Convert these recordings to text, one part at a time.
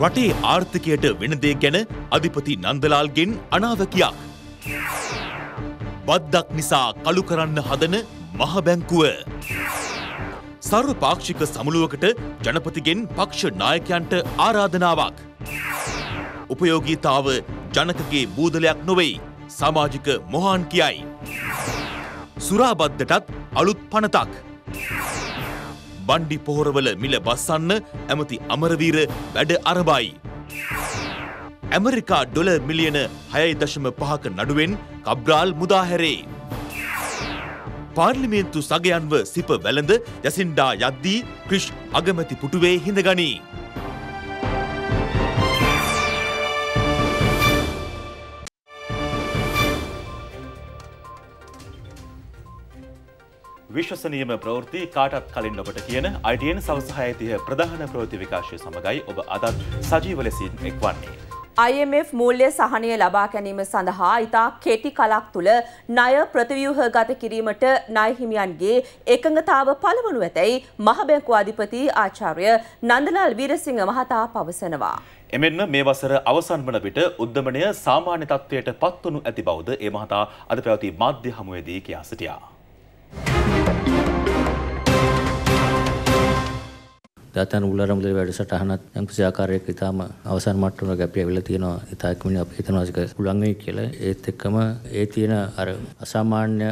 රටේ ආර්ථිකයට වෙනදේ ගැන අධිපති නන්දලාල්ගෙන් අනාවකයා. බද්දක් නිසා කළු කරන්න හදන මහබැංකුව. සර්ව පාක්ෂික සමුළුවකට ජනපතිගෙන් පක්ෂ නායකයන්ට ආරාධනාවක්. උපයෝගීතාව ජනකගේ බූදලයක් නොවෙයි සමාජික මොහාන් කියයි. සුරාබද්ධටත් අලුත් පනතක්. බණ්ඩි පොහොරවල මිල බස්සන්න ඇමති අමරවීර වැඩ අරබයි. ඇමරිකා ඩොල මිලියන හයයි දශම පහක නඩුවෙන් කබ්්‍රාල් මුදාහැරේ. පාර්ලිමේන්තු සගයන්ව සිප වැළඳ යසින්ඩා යද්දී ක්‍රිෂ් අගමැති පුටුවේ හිඳගනී. විශ්වසනීයම ප්‍රවෘත්ති කාටත් කලින් ඔබට කියන අයිටයෙන් සවසහයතිය ප්‍රධාන ප්‍රෘති විකාශය සමඟයි ඔබ අදත් සජීව ලෙසින් එක්වන්නේ. IMF මූල්‍ය සහනය ලබා ගැනීම සඳහා ඉතා කෙටි කලක් තුළ ණය ප්‍රතිව්‍යූහ ගත කිරීමට ණයහිමියන්ගේ එකඟතාව පළවනු ඇතැයි මහබැංකු අධිපති ආචාර්ය නන්දලාල් වීරසිංහ මහතා පවසනවා. එමෙන්ම මේ වසර අවසන් වන විට උද්දමනය සාමාන්‍ය තත්ත්වයට පත්වනු ඇති බවද ඒ මහතා අද පැවති මාධ්‍ය හමුවේදී කියා සිටියා. Thank you. දාතන උලර මුදල වැඩසටහනත් යම්කිසි ආකාරයක ඉතාම අවසන් මට්ටමක ගැපි ඇවිල්ලා තියෙනවා ඉතා ඉක්මනින් අපි හිතනවා ඒක පුළුවන් වෙයි කියලා ඒත් එක්කම ඒ තියෙන අර අසාමාන්‍ය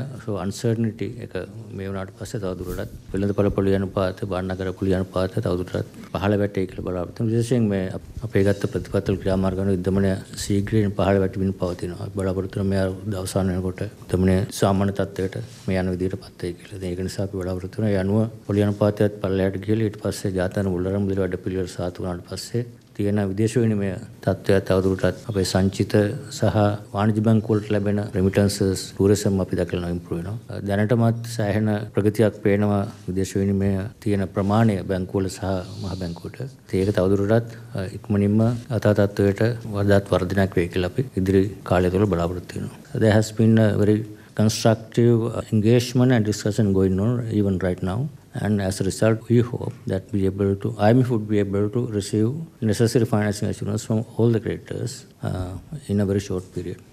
අන්සර්ටනිටි එක මේ වුණාට පස්සේ තවදුරටත් වෙළඳපොළ පොළි අනුපාත බාන්නකර පොළි අනුපාත තවදුරටත් පහළ වැටේ කියලා බලාපොරොත්තු විශේෂයෙන් මේ අපේ ගත්ත ප්‍රතිපත්තල් ක්‍රියාමාර්ග අනුව උද්දමනය ශීඝ්‍රයෙන් පහළ වැටෙමින් පවතිනවා බලාපොරොත්තු මේ දවසාන වෙනකොට උද්දමනය සාමාන්‍ය තත්ත්වයට මේ යන විදිහට පත් වෙයි කියලා. ඒක නිසා අපි බලාපොරොත්තු වෙනවා යනුව පොළි අනුපාතයත් පල්ලයට ගිහලා ඊට පස්සේ සාතන උල්ලරම්බිල වැඩපිළිවෙල සාතු වුණාට පස්සේ තියෙන විදේශ විනිමය තත්ත්වය තවදුරටත් අපේ සංචිත සහ වාණිජ බැංකුවලට ලැබෙන රෙමිටන්සස් ටූරිසම් අපි දක්වලා ඉම්ප්‍රූව් වෙනවා. දැනටමත් සෑහෙන ප්‍රගතියක් පේනවා විදේශ විනිමය තියෙන ප්‍රමාණය බැංකුවල සහ මහ බැංකුවට. ඒක තවදුරටත් ඉක්මනින්ම අතා තත්ත්වයට වඩාත් වර්ධනයක් වෙයි කියලා අපි ඉදිරි කාලය තුළ බලාපොරොත්තු වෙනවා. There has been a very constructive engagement and discussion going on even right now. And as a result, we hope that we able to IMF would be able to receive necessary financing assurance from all the creditors uh, in a very short period.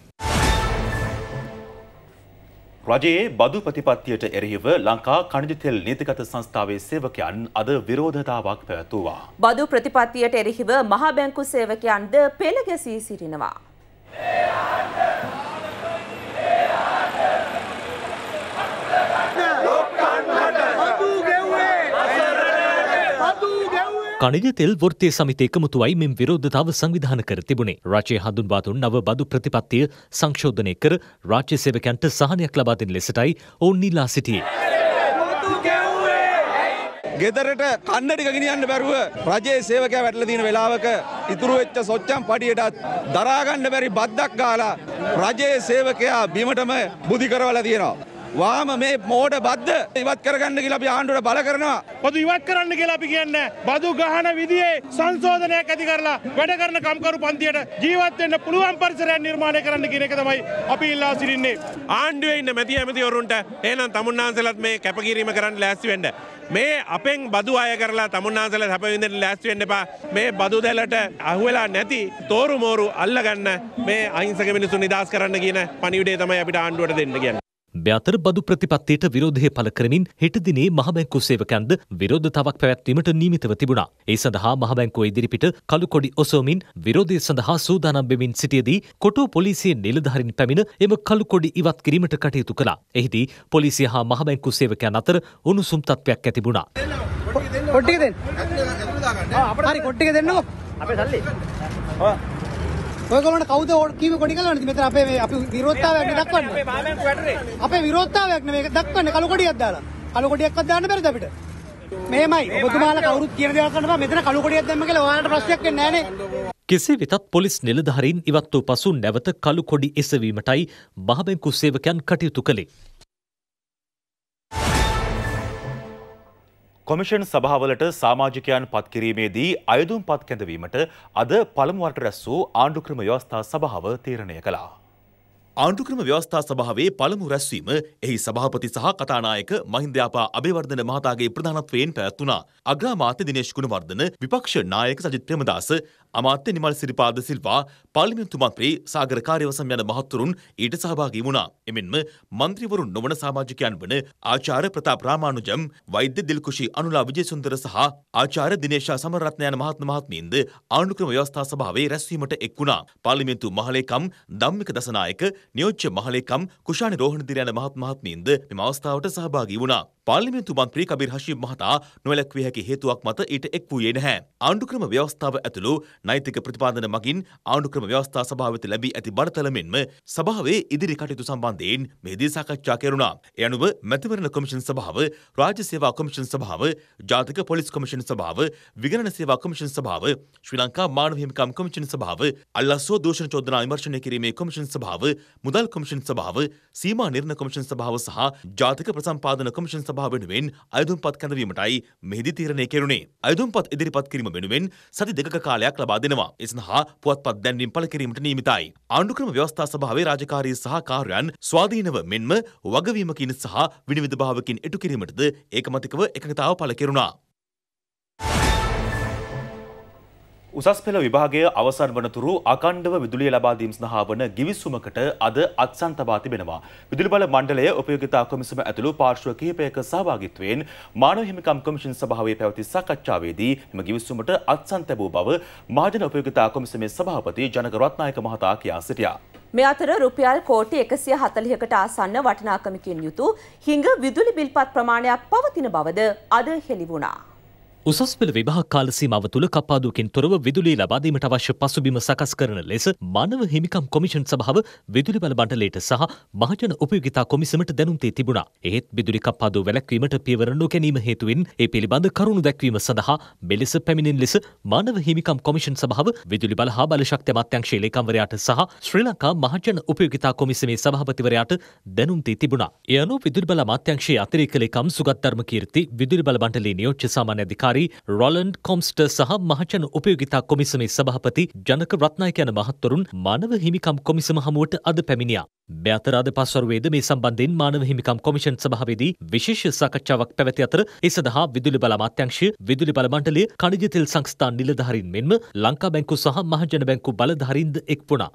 රජයේ බදු ප්‍රතිපත්තියට එරෙහිව ලංකා කණජතෙල් නීතිගත සංස්ථාවේ සේවකයන් අද විරෝධතාවක් පැවැත්වූවා. බදු ප්‍රතිපත්තියට එරෙහිව මහා බැංකු සේවකයන්ද පෙළගැසී සිටිනවා. ಖನಿಜ තෙල් වෘත්තය සමිත එකමුතුවයි මෙම විරෝධතාව සංවිධාන කර තිබුණේ. රාජ්‍යය හඳුන්වාදුන් නව බදු ප්‍රතිපත්තිය සංශෝධනය කර රාජ්‍ය සේවකයන්ට සහනයක් ලබා දෙන ලෙසටයි ඔවුන් නීලා සිටියේ. ගෙදරට කන්නටික ගෙනියන්න බැරුව රජයේ සේවකයා වැටලා තියෙන වෙලාවක ඉතුරු වෙච්ච සොච්චම් පඩියටත් දරා ගන්න බැරි බද්දක් ගාලා රජයේ සේවකයා බිමටම බුදි කරවලා තියෙනවා. වාම මේ මෝඩ බද්ද ඉවත් කරගන්න කියලා අපි ආණ්ඩුවට බල කරනවා. බදු ඉවත් කරන්න කියලා අපි කියන්නේ බදු ගහන විදිහේ සංශෝධනයක් ඇති කරලා වැඩ කරන කම්කරු පන්තියට ජීවත් වෙන්න පුළුවන් පරිසරයක් නිර්මාණය කරන්න කියන එක තමයි අපි ඉල්ලා සිටින්නේ. ආණ්ඩුවේ ඉන්න මැති ඇමතිවරුන්ට එහෙනම් තමුන්නාන්සලත් මේ කැපකිරීම කරන්න ලෑස්ති වෙන්න. මේ අපෙන් බදු අය කරලා තමුන්නාන්සල හැපවිඳින්න ලෑස්ති වෙන්න එපා. මේ බදු දැලට අහුවෙලා නැති තෝරු මෝරු අල්ලගන්න මේ අහිංසක මිනිස්සු නිදහස් කරන්න කියන පණිවිඩය තමයි අපිට ආණ්ඩුවට දෙන්න කියන්නේ. බ්‍යාතර බදු ප්‍රතිපත්තියට විරෝධය පළ කරමින් හෙටදිනේ මහබැංකු සේවකන්ද විරෝධතාවක් පැවැත්වීමට නීමිතව තිබුණා. ඒ සඳහා මහබැංකුව ඉදිරිපිට කළුකොඩි ඔසෝමින් විරෝධය සඳහා සූදානම් වෙමින් සිටියදී කොටෝ පොලිසිය නිලධාරින් පැමිණ එම කළුකොඩි ඉවත් කිරීමට කටයුතු කළා. එහිදී පොලිසිය හා මහබැංකු සේවකයන් අතර උණුසුම් තත්ත්වයක් ඇති වුණා. කොට්ටික දෙන්න. හරි කොට්ටික දෙන්නකෝ. අපේ සල්ලි. ඔය ඔයගොල්ලන්ට කවුද කීවේ කොඩිකලවන්නද මෙතන අපේ මේ අපි විරෝධතාවයක් දක්වන්නේ අපේ පාර්ලිමේන්තු වැඩරේ අපේ විරෝධතාවයක් නෙමෙයි ඒක දක්වන්නේ කළු කොඩියක් දාලා කළු කොඩියක්වත් දාන්න බැරිද අපිට මෙහෙමයි ඔබතුමාලා කවුරුත් කියන දේවල් කරනවා මෙතන කළු කොඩියක් දැම්ම කියලා ඔයාලට ප්‍රශ්නයක් වෙන්නේ නැහනේ කෙසේ වෙතත් පොලිස් නිලධහරින් ඉවත් වූ පසු නැවත කළු කොඩි එසවීමටයි මහබැංකු සේවකයන් කටයුතු කළේ කොමිෂන් සභාවලට සාමාජිකයන් පත්කිරීමේදී අයදුම් පත් කැඳවීමට අද පළමුවට රැස් වූ ආණ්ඩුක්‍රම ව්‍යවස්ථා සභාව තීරණය කළා. ආණ්ඩුක්‍රම ව්‍යවස්ථා සභාවේ පළමු රැස්වීම එහි සභාපති සහ කතානායක මහින්දයාපා අබේවර්ධන මහතාගේ ප්‍රධානත්වයෙන් පැවැත්වුණා. අග්‍රාමාත්‍ය දිනේශ් ගුණවර්ධන, විපක්ෂ නායක සජිත් ප්‍රේමදාස, අමාත්‍ය නිමල් සිරිපාද සිල්වා පාර්ලිමේන්තු මන්ත්‍රී සාගර කාර්යවසම් යන මහත්තුරුන් ඊට සහභාගී වුණා. එමෙන්ම මන්ත්‍රීවරුන් නොවන සමාජිකයන් වන ආචාර්ය ප්‍රතාප් රාමානුජම්, වෛද්‍ය දිල්කුෂි අනුලා විජේසුන්දර සහ ආචාර්ය දිනේශා සමරරත්න යන මහත්ම මහත්මීන්ද ආණ්ඩුක්‍රම ව්‍යවස්ථා සභාවේ රැස්වීමට එක් වුණා. පාර්ලිමේන්තු මහලේකම් ධම්මික දසනායක, නියෝජ්‍ය මහලේකම් කුෂානි රෝහණදිර යන මහත් මහත්මීන්ද මෙම අවස්ථාවට සහභාගී වුණා. පාර්ලිමේන්තු මන්ත්‍රී කබිර් හෂීම් මහතා නොවැළැක්විය හැකි හේතුවක් මත ඊට එක් වූයේ නැහැ. ආණ්ඩුක්‍රම ව්‍යවස්ථාව ඇතුළු නෛතික ප්‍රතිපාදන මගින් ආණ්ඩුක්‍රම ව්‍යවස්ථා සභාව වෙත ලැබී ඇති බරතල මෙන්ම සභාවේ ඉදිරි කටයුතු සම්බන්ධයෙන් මෙහිදී සාකච්ඡා කෙරුණා. ඒ අනුව මැතිවරණ කොමිෂන් සභාව, රාජ්‍ය සේවා කොමිෂන් සභාව, ජාතික පොලිස් කොමිෂන් සභාව, විගණන සේවා කොමිෂන් සභාව, ශ්‍රී ලංකා මානව හිමිකම් කොමිෂන් සභාව, අල්ලස්සෝ දූෂණ චෝදනා විමර්ශනය කිරීමේ කොමිෂන් සභාව, මුදල් කොමිෂන් සභාව, සීමා නිර්ණය කොමිෂන් සභාව සහ ජාතික ප්‍රසම්පාදන කොමිෂන් සභාව සභා වෙනුවෙන් අයදුම්පත් කැඳවීමටයි මෙහිදි තීරණය කෙරුණේ. අයදුම්පත් ඉදිරිපත් කිරීම වෙනුවෙන් සති දෙකක කාලයක් ලබා දෙනවා. ඒ සඳහා පුවත්පත් දැන්වීම් පළ කිරීමට නියමිතයි. ආණ්ඩුක්‍රම ව්‍යවස්ථා සභාවේ රාජකාරී සහ කාර්යයන් ස්වාධීනව මෙන්ම වගවීමකින් සහ විනිවිදභාවකින් ඉටු කිරීමටද ඒකමතිකව එකඟතාව පළ කෙරුණා. උසස් පෙළ විභාගය අවසන් වනතුරු අකණ්ඩව විදුලිය ලබා දීම සඳහා වන ගිවිසුමකට අද අත්සන් තබා තිබෙනවා. විදුලි බල මණ්ඩලය උපයෝගිතා කොමිසම ඇතුළු පාර්ශ්ව කිහිපයක සහභාගිත්වයෙන් මානව හිමිකම් කොමිෂන් සභාවේ පැවති සාකච්ඡාවේදී මෙම ගිවිසුමට අත්සන් තැබූ බව මහජන උපයෝගිතා කොමිසමේ සභාපති ජනක රත්නායක මහතා කියා සිටියා. මේ අතර රුපියල් කෝටි 140කට ආසන්න වටිනාකමකින් යුතු හිඟ විදුලි බිල්පත් ප්‍රමාණයක් පවතින බවද අද හෙළි වුණා. උසස් පෙළ විභාග කාලසීමාව තුළ කපාදුවකින් තොරව විදුලි ලබාදීමට අවශ්‍ය පසුබිම සකස් කරන ලෙස මනව හිමිකම් කොමිෂන් සභාව විදුලි බල බණ්ඩලයට සහ මහජන උපයෝගිතා කොමිසමට දැනුම් දී තිබුණා. එහෙත් විදුලි කපාදුව වැළැක්වීමට පියවර නොගැනීම හේතුවෙන් ඒ පිළිබඳ කරුණු දැක්වීම සඳහා මෙලෙස පැමිණෙන ලෙස මනව හිමිකම් කොමිෂන් සභාව විදුලි බල හා බලශක්ති අමාත්‍යාංශයේ ලේකම්වරයාට සහ ශ්‍රී ලංකා මහජන උපයෝගිතා කොමිසමේ සභාපතිවරයාට දැනුම් දී තිබුණා. ඒ අනුව විදුලි බල අමාත්‍යාංශයේ අතිරේක ලේකම් සුගත් ධර්මකීර්ති විදුලි බල බණ්ඩලයේ නියෝජ්‍ය සාමාන්‍ය අධිකාරී අධිකාරී රොලන්ඩ් කොම්ස්ට සහ මහජන උපයෝගිතා කොමිසමේ සභහපති ජනක රත්නායකයන මහත්වරුන් මනව හිමිකම් කොමිසම හමුවට අද පැමිණියා. බ්‍යතරාද පස්වරුවේද මේ සම්බන්ධෙන් මානව හිමිකම් කොමිෂන් සභාවේදී විශේෂ සාකච්ඡාවක් පැවැති අතර ඒ සඳහා විදුලි බල අමාත්‍යංශය විදුලි බල මණ්ඩලය කණජතෙල් සංස්ථාන් නිලධාරින් මෙන්ම ලංකා බැංකු සහ මහජන බැංකු බලධාරින්ද එක් වුණා.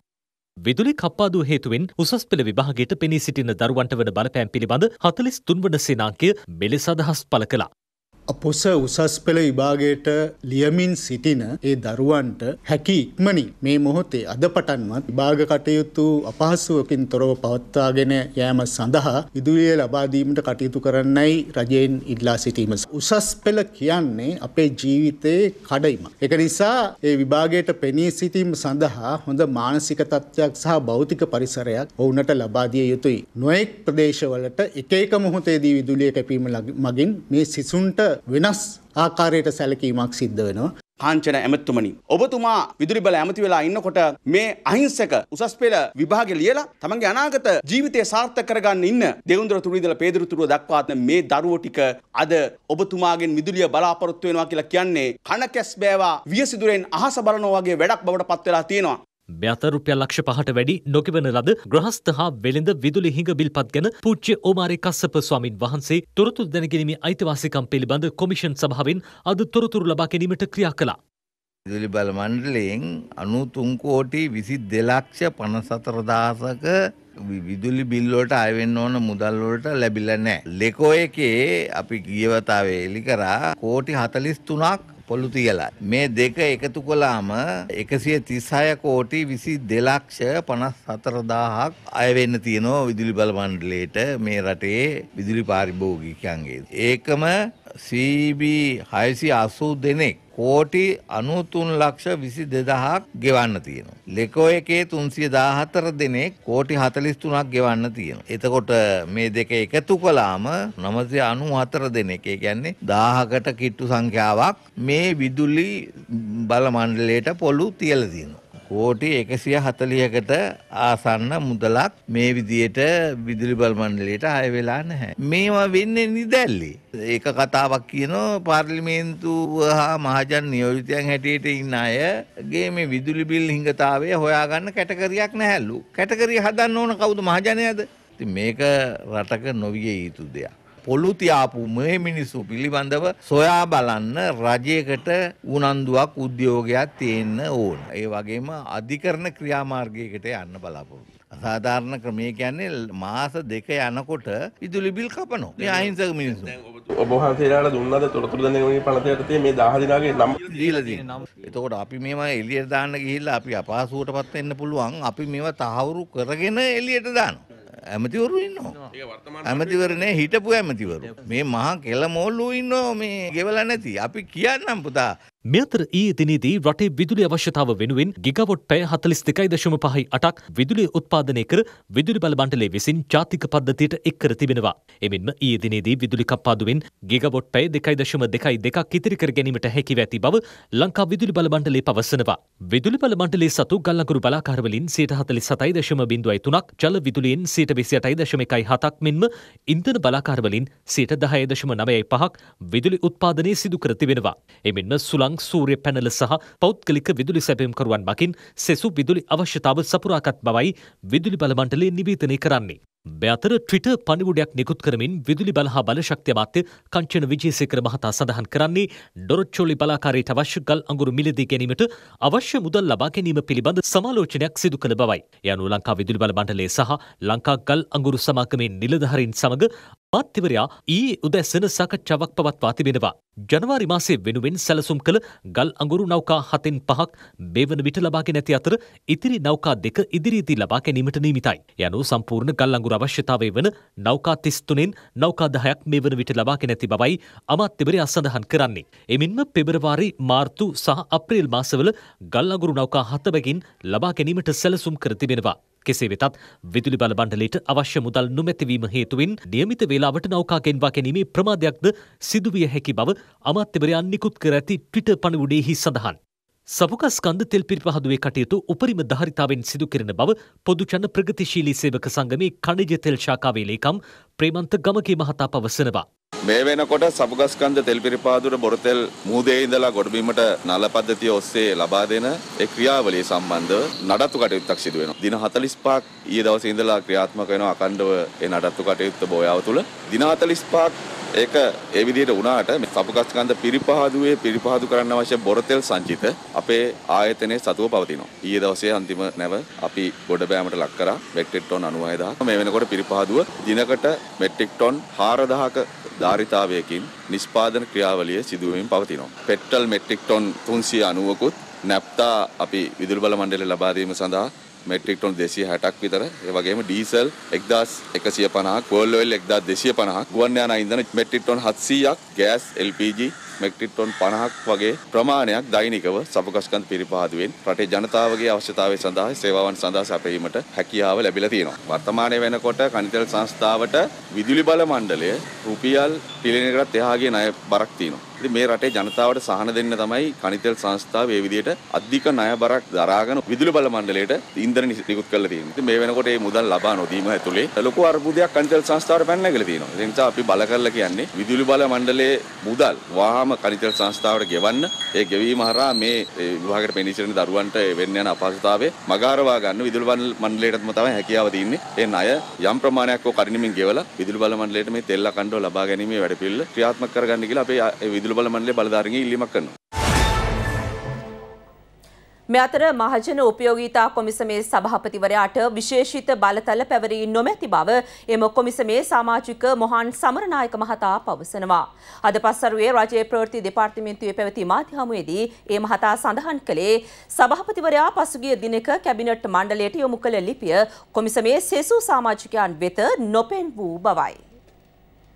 විදුලි කප්පාදු හේතුවෙන් උසස් පෙළ විභාගයට පෙනී සිටින දරුවන්ට වන බලපෑම් පිළිබඳ හතලිස් තුන්වන සේනාංකය මෙලෙස අදහස් පළ කළා. අපොස උසස් පෙළ විභාගයට ලියමින් සිටින ඒ දරුවන්ට හැකි ඉක්මනින් මේ මොහොතේ අද පටන්වත් විභාග කටයුතු අපහසුවකින් තොරව පවත්වාගෙන යෑම සඳහා විදුලිය ලබාදීමට කටයුතු කරන්නයි රජයෙන් ඉල්ලා සිටීම. උසස් පෙළ කියන්නේ අපේ ජීවිතයේ කඩයිම. එක නිසා ඒ විභාගයට පෙනී සිටීම සඳහා හොඳ මානසික තත්ත්වයක් සහ භෞතික පරිසරයක් ඔවුනට ලබාදිය යුතුයි. නොයෙක් ප්‍රදේශවලට එක එක මොහොතේදී විදුලිය කැපීම මගින් මේ සිසුන්ට වෙනස් ආකාරයට සැලකීමක් සිද්ධ වෙනවා. කාංචන ඇමතුමනි. ඔබතුමා විදුලි බල ඇමති වෙලා ඉන්නකොට මේ අහිංසක උසස් පෙළ විභාගේ ලියලා තමන්ගේ අනාගත ජීවිතය සාර්ථක කරගන්න ඉන්න දෙවුන්දර තුරු ඉඳලා පේදුරු තුරුව දක්වාත් මේ දරුවෝ ටික අද ඔබතුමාගෙන් විදුලිය බලාපොරොත්තු වෙනවා කියලා කියන්නේ කන කැස් බෑවා වියසිදුරෙන් අහස බලනවා වගේ වැඩක් බවට පත් වෙලා තියෙනවා. මෙත රුපියල් ලක්ෂ පහට වැඩි නොකිවන ලද ග්‍රහස්ථ හා වෙළඳ විදුලි හිඟ බිල්පත් ගැන පූච්ච ඕමාරේ කස්සප ස්වාමින් වහන්සේ තොරතුරු දැනගැනීමේ අයිතිවාසිකම් පිළිබඳ කොමිෂන් සභාවෙන් අද තොරතුරු ලබා ගැනීමට ක්‍රියා කළා. විදුලි බල මණ්ඩලයෙන් අනුතුන් කෝටි විසි දෙලක්ෂ පනසතරදාසක විදුලි බිල්ලෝට අයවෙන්න ඕන මුදල්වලට ලැබිල නෑ. ලෙකෝ එකේ අපි ගියවතාවේ එලි කරා කෝටි හතලිස් තුනක් පොළු තියලා. මේ දෙක එකතු කොලාම එකසිය තිස්හය කෝටි විසි දෙලක්ෂ පනස් සතරදාහක් අයවෙන්න තියෙනවා විදුලි බලමණ්ඩලේට මේ රටේ විදුලි පාරිභෝගිකයන්ගේ. ඒකම CB 680 දෙනෙක් කෝටි 93 ලක්ෂ 22000ක් ගෙවන්න තියෙනවා. ලෙකෝ එකේ 314 දෙනෙක් කෝටි 43ක් ගෙවන්න තියෙනවා. එතකොට මේ දෙක එකතු කළාම 994 දෙනෙක්. ඒ කියන්නේ 1000කට කිට්ටු සංඛ්‍යාවක් මේ විදුලි බල මණ්ඩලයට පොළු තියලා තියෙනවා. කෝටි 140කට ආසන්න මුදලක් මේ විදියට විදුලි බල මණ්ඩලයට අය වෙලා නැහැ. මේවා වෙන්නේ නිදැල්ලේ. ඒක කතාවක් කියනවා පාර්ලිමේන්තුව හා මහජන නියෝජිතයන් හැටියට ඉන්න අයගේ මේ විදුලි බිල් හිඟතාවය හොයාගන්න කැටගරියක් නැහැලු. කැටගරිය හදන්න ඕන කවුද මහජනයාද? ඉතින් මේක රටක නොවිය යුතු දෙයක්. පොළුතියාපු මේ මිනිස්සු පිළිබඳව සොයා බලන්න රජයකට උනන්දුවක් උද්‍යෝගයක් තියෙන්න ඕන. ඒ වගේම අධිකරණ ක්‍රියාමාර්ගයකට යන්න බලාපොරොත්තු. සාධාරණ ක්‍රමය කියන්නේ මාස දෙක යනකොට විදුලි බිල් කපනවා. මේ අහිංසක මිනිස්සු. ඔබ වහන්සේලාට දුන්නද තොරතුරු දැනගන්න පළතයටතේ මේ 10 දිනාගේ නම් දීලා තියෙනවා. එතකොට අපි මේවා එළියට දාන්න ගිහිල්ලා අපි අපහසුවටපත් වෙන්න පුළුවන්. අපි මේවා තහවුරු කරගෙන එළියට දානවා. ඇමතිවරු ඉන්නවා. ඇමතිවරනේ හිටපු ඇමතිවරු. මේ මහා කෙලමෝල්ලු ඉන්නවා මේ ගෙවලා නැති. අපි කියන්නම් පුතා මෙතර ඊතිනදී රටේ විදුලි අවශ්‍යතාව වෙනුවෙන් ගිගවොට් පැය හතලිස් දෙකයි දශම පහයි අටක් විදුලි උත්පාදනය කර විදුලි බල මණ්ඩලේ විසින් ජාතික පද්ධතියට එක් කර තිබෙනවා. එමෙන්ම ඊදිනේදී විදුලි කප්පාදුවෙන් ගිගවොට් පැය දෙකයි දශම දෙකයි දෙකක් ඉතිරි කර ගැනීමට හැකිව ඇති බව ලංකා විදුලි බල මණ්ඩලේ පවසනවා. විදුලි බල මණ්ඩලේ සතු ගල්ලඟුරු බලාකාරවලින් සීට හතලිස් සතයි දශම බිඳුවයි තුනක් ජල විදුලියෙන් සීට විසි අටයි දශම එකයි හතක් මෙන්ම ඉන්ධන බලාකාරවලින් සීට දහය දශම නවයයි පහක් විදුලි උත්පාදනය සිදු කර තිබෙනවා. එමෙන්ම සුළං බං සූරය පැනල සහ පෞද්ගලික විදුලි සැපයම්කරුවන් මකින් සෙසු විදුලි අවශ්‍යතාව සපුරාකත් බවයි විදුලි බලමණ්ඩලේ නිවේදනය කරන්නේ. බැතර ට්‍රිට පනිවුඩයක් නිකුත් කරමින් විදුලි බලහා බලශක්තිය මත කංචන විජේසේකර මහතා සඳහන් කරන්නේ ඩොරොච්චෝලි බලාකාරයට අවශ්‍ය ගල් අඟුරු මිලදී ගැනීමට අවශ්‍ය මුදල් ලබා ගැනීම පිළිබඳ සමාලෝචනයක් සිදු කළ බවයි. යනු ලංකා විදුලි බල මණ්ඩලය සහ ලංකා ගල් අඟුරු සමාගමේ නිලධහරින් සමග මාත්‍යවරයා ඊයේ උදැසන සාකච්ඡාවක් පවත්වා තිබෙනවා. ජනවාරි මාසයේ වෙනුවෙන් සැලසුම් කළ ගල් අඟුරු නෞකා හතෙන් පහක් බේවන විට ලබාගෙන ඇති අතර ඉතිරි නෞකා දෙක ඉදිරියේදී ලබා ගැනීමට නියමිතයි. යනු සම්පූර්ණ ගල් අඟුරු අඩියකුර අවශ්‍යතාවය වන නෞකා තිස්තුනෙන් නෞකාදහයක් මේ වන විට ලබාගෙන ඇති බවයි අමාත්‍යවරය අසඳහන් කරන්නේ. එමින්ම පෙබරවාරි මාර්තු සහ අප්‍රේල් මාසවල ගල් අගුරු නෞකා හතබැගින් ලබා ගැනීමට සැලසුම් කර තිබෙනවා. කෙසේ වෙතත් විදුලි බල බණ්ඩලයට අවශ්‍ය මුදල් නොමැතිවීම හේතුවෙන් නියමිත වේලාවට නෞකා ගෙන්වා ගැනීමේ ප්‍රමාදයක්ද සිදුවිය හැකි බව අමාත්‍යවරයා නිකුත් කර ඇති ට්විටර් පණිවුඩයෙහි සඳහන්. සබුකස්කන්ධ තෙල් පිරිපහදුවේ කටයුතු උපරිම ධාරිතාවෙන් සිදු කෙරෙන බව පොදුජන ප්‍රගතිශීලී සේවක සංගමේ කණජ තෙල් ශාඛාවේ ලේකම් ප්‍රේමන්ත ගමකේ මහතා පවසනවා. මේ වෙනකොට සබුගස්කන්ධ තෙල් පිරිපහදුර බොරතෙල් මූදේ ඉඳලා ගොඩබීමට නල පද්ධතිය ඔස්සේ ලබා දෙන ඒ ක්‍රියාවලිය සම්බන්ධව නඩත්තු කටයුත්තක් සිදු වෙනවා. දින 45ක් ඊයේ දවසේ ඉඳලා ක්‍රියාත්මක වෙන අකණ්ඩව ඒ නඩත්තු කටයුත්ත බෝයාව තුල දින 45ක් ඒක ඒ විදිහට වුණාට මේ සපුකස්කන්ධ පිරිපහදුවේ පිරිපහදු කරන්න අවශ්‍ය බොරතෙල් සංචිත අපේ ආයතනයේ සතුව පවතිනවා. ඊයේ දවසේ අන්තිම නැව අපි ගොඩ බෑමට ලක් කරා මෙට්‍රික් ටොන් 96000. මේ වෙනකොට පිරිපහදුව දිනකට මෙට්‍රික් ටොන් 4000ක ධාරිතාවයකින් නිෂ්පාදන ක්‍රියාවලිය සිදුවමින් පවතිනවා. පෙට්‍රල් මෙට්‍රික් ටොන් 390කුත් නැප්තා අපි විදුලි බල මණ්ඩලය ලබා දීම සඳහා මෙට්‍රික්ටොන් දෙසිය හැටක් විතර ඒවගේම ඩීසල් එක්දස් එකසිය පනහක් වෝල්ලවෙල් එක්දා දෙසිය පනහක් ගුවන්යාන ඉදන මෙට්‍රික්ටොන් හත්සීයක් ගෑස් එල්පජ මෙට්‍රික් ටොන් 50ක් වගේ ප්‍රමාණයක් දෛනිකව සබකස්කන්ධ පිරිපහදුවෙන් රටේ ජනතාවගේ අවශ්‍යතාවය සඳහා සේවාවන් සඳහා සැපයීමට හැකියාව ලැබිලා තියෙනවා. වර්තමානයේ වෙනකොට කනිතෙල් සංස්ථාවට විදුලි බල මණ්ඩලය රුපියල් ට්‍රිලියනකටත් එහාගේ ණය බරක් තියෙනවා. ඉතින් මේ රටේ ජනතාවට සහන දෙන්න තමයි කනිතෙල් සංස්ථාව මේ විදිහට අධික ණය බරක් දරාගෙන විදුලි බල මණ්ඩලයට ඉන්ධන නිකුත් කරලා තියෙනවා. ඉතින් මේ වෙනකොට මේ මුදල් ලබා නොදීම ඇතුලේ ලොකු අර්බුදයක් කනිතෙල් සංස්ථාවට පැන නැගලා තියෙනවා. ඒ නිසා අපි බල කරලා කියන්නේ විදුලි බල මණ්ඩලයේ මුදල් වාහන වහාම කනිතෙල් සංස්ථාවට ගෙවන්න ඒ ගෙවීම හරහා මේ විභාගයට පෙනී සිටින දරුවන්ට වෙන්න යන අපහසුතාවය මගහරවා ගන්න විදුලි බල මණ්ඩලයටම තමයි හැකියාව තියෙන්නේ. ඒ ණය යම් ප්‍රමාණයක් හෝ කඩිනමින් ගෙවලා විදුලි බල මණ්ඩලයට මේ තෙල් අකණ්ඩව ලබා ගැනීමේ වැඩපිළිවෙල ක්‍රියාත්මක කරගන්න කියලා අපේ විදුලි බල මණ්ඩලයේ බලධාරීන්ගේ ඉල්ලීමක් කරනවා. මේ අතර මහජන උපයෝගීතා කොමිසමේ සභාපතිවරයාට විශේෂිත බලතල පැවරී නොමැති බව එම කොමිසමේ සමාජික මොහන් සමරනායක මහතා පවසනවා. අද පස්සරුවේ රජයේ ප්‍රවෘත්ති දෙපාර්තමේන්තුවේ පැවති මාධ්‍යහමුවේදී ඒ මහතා සඳහන් කළේ සභාපතිවරයා පසුගිය දිනක කැබිනට් මණ්ඩලයට යොමු කළ ලිපිය කොමිසමේ සෙසු සමාජිකයන් වෙත නොපෙන් වූ බවයි.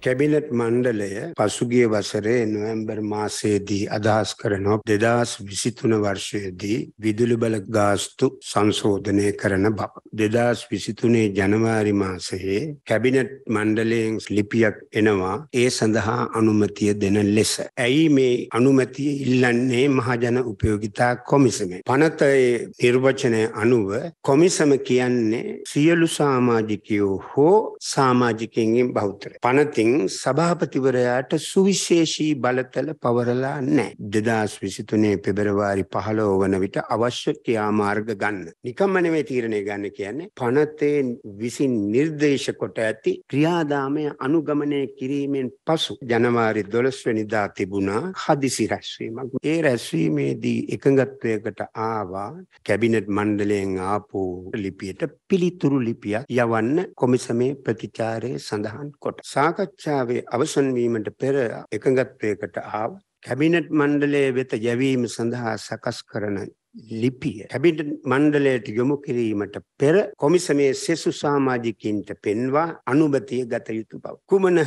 කැබිනට් මණ්ඩලය පසුගිය වසරේ නොවැම්බර් මාසයේදී අදහස් කරනවා 2023 වර්ෂයේදී විදුලි බල ගාස්තු සංශෝධනය කරන බව 2023 ජනවාරි මාසයේ කැබිනට් මණ්ඩලයෙන් ලිපියක් එනවා ඒ සඳහා අනුමැතිය දෙන ලෙස. ඇයි මේ අනුමැතිය ඉල්ලන්නේ මහජන උපයෝගිතා කොමිසමේ? පනතේ නිර්වචනය අනුව කොමිසම කියන්නේ සියලු සමාජිකයෝ හෝ සමාජිකයන්ගෙන් බහුතරය. පනතින් දැන් සභාපතිවරයාට සුවිශේෂී බලතල පවරලා නැහැ. 2023 පෙබරවාරි 15 වන විට අවශ්‍ය ක්‍රියාමාර්ග ගන්න. නිකම්ම නෙමෙයි තීරණය ගන්න කියන්නේ පනතේ විසින් නිර්දේශ කොට ඇති ක්‍රියාදාමය අනුගමනය කිරීමෙන් පසු ජනවාරි 12 වෙනිදා තිබුණා හදිසි රැස්වීමක්. ඒ රැස්වීමේදී එකඟත්වයකට ආවා කැබිනට් මණ්ඩලයෙන් ආපු ලිපියට පිළිතුරු ලිපියක් යවන්න කොමිසමේ ප්‍රතිචාරය සඳහන් කොට. සාකච්ඡා ශික්ෂාවේ අවසන් වීමට පෙර එකඟත්වයකට ආව කැබිනට් මණ්ඩලය වෙත යැවීම සඳහා සකස් කරන ලිපිය කැබිනට් මණ්ඩලයට යොමු කිරීමට පෙර කොමිසමේ සෙසු සමාජිකින්ට පෙන්වා අනුමැතිය ගත යුතු බව කුමන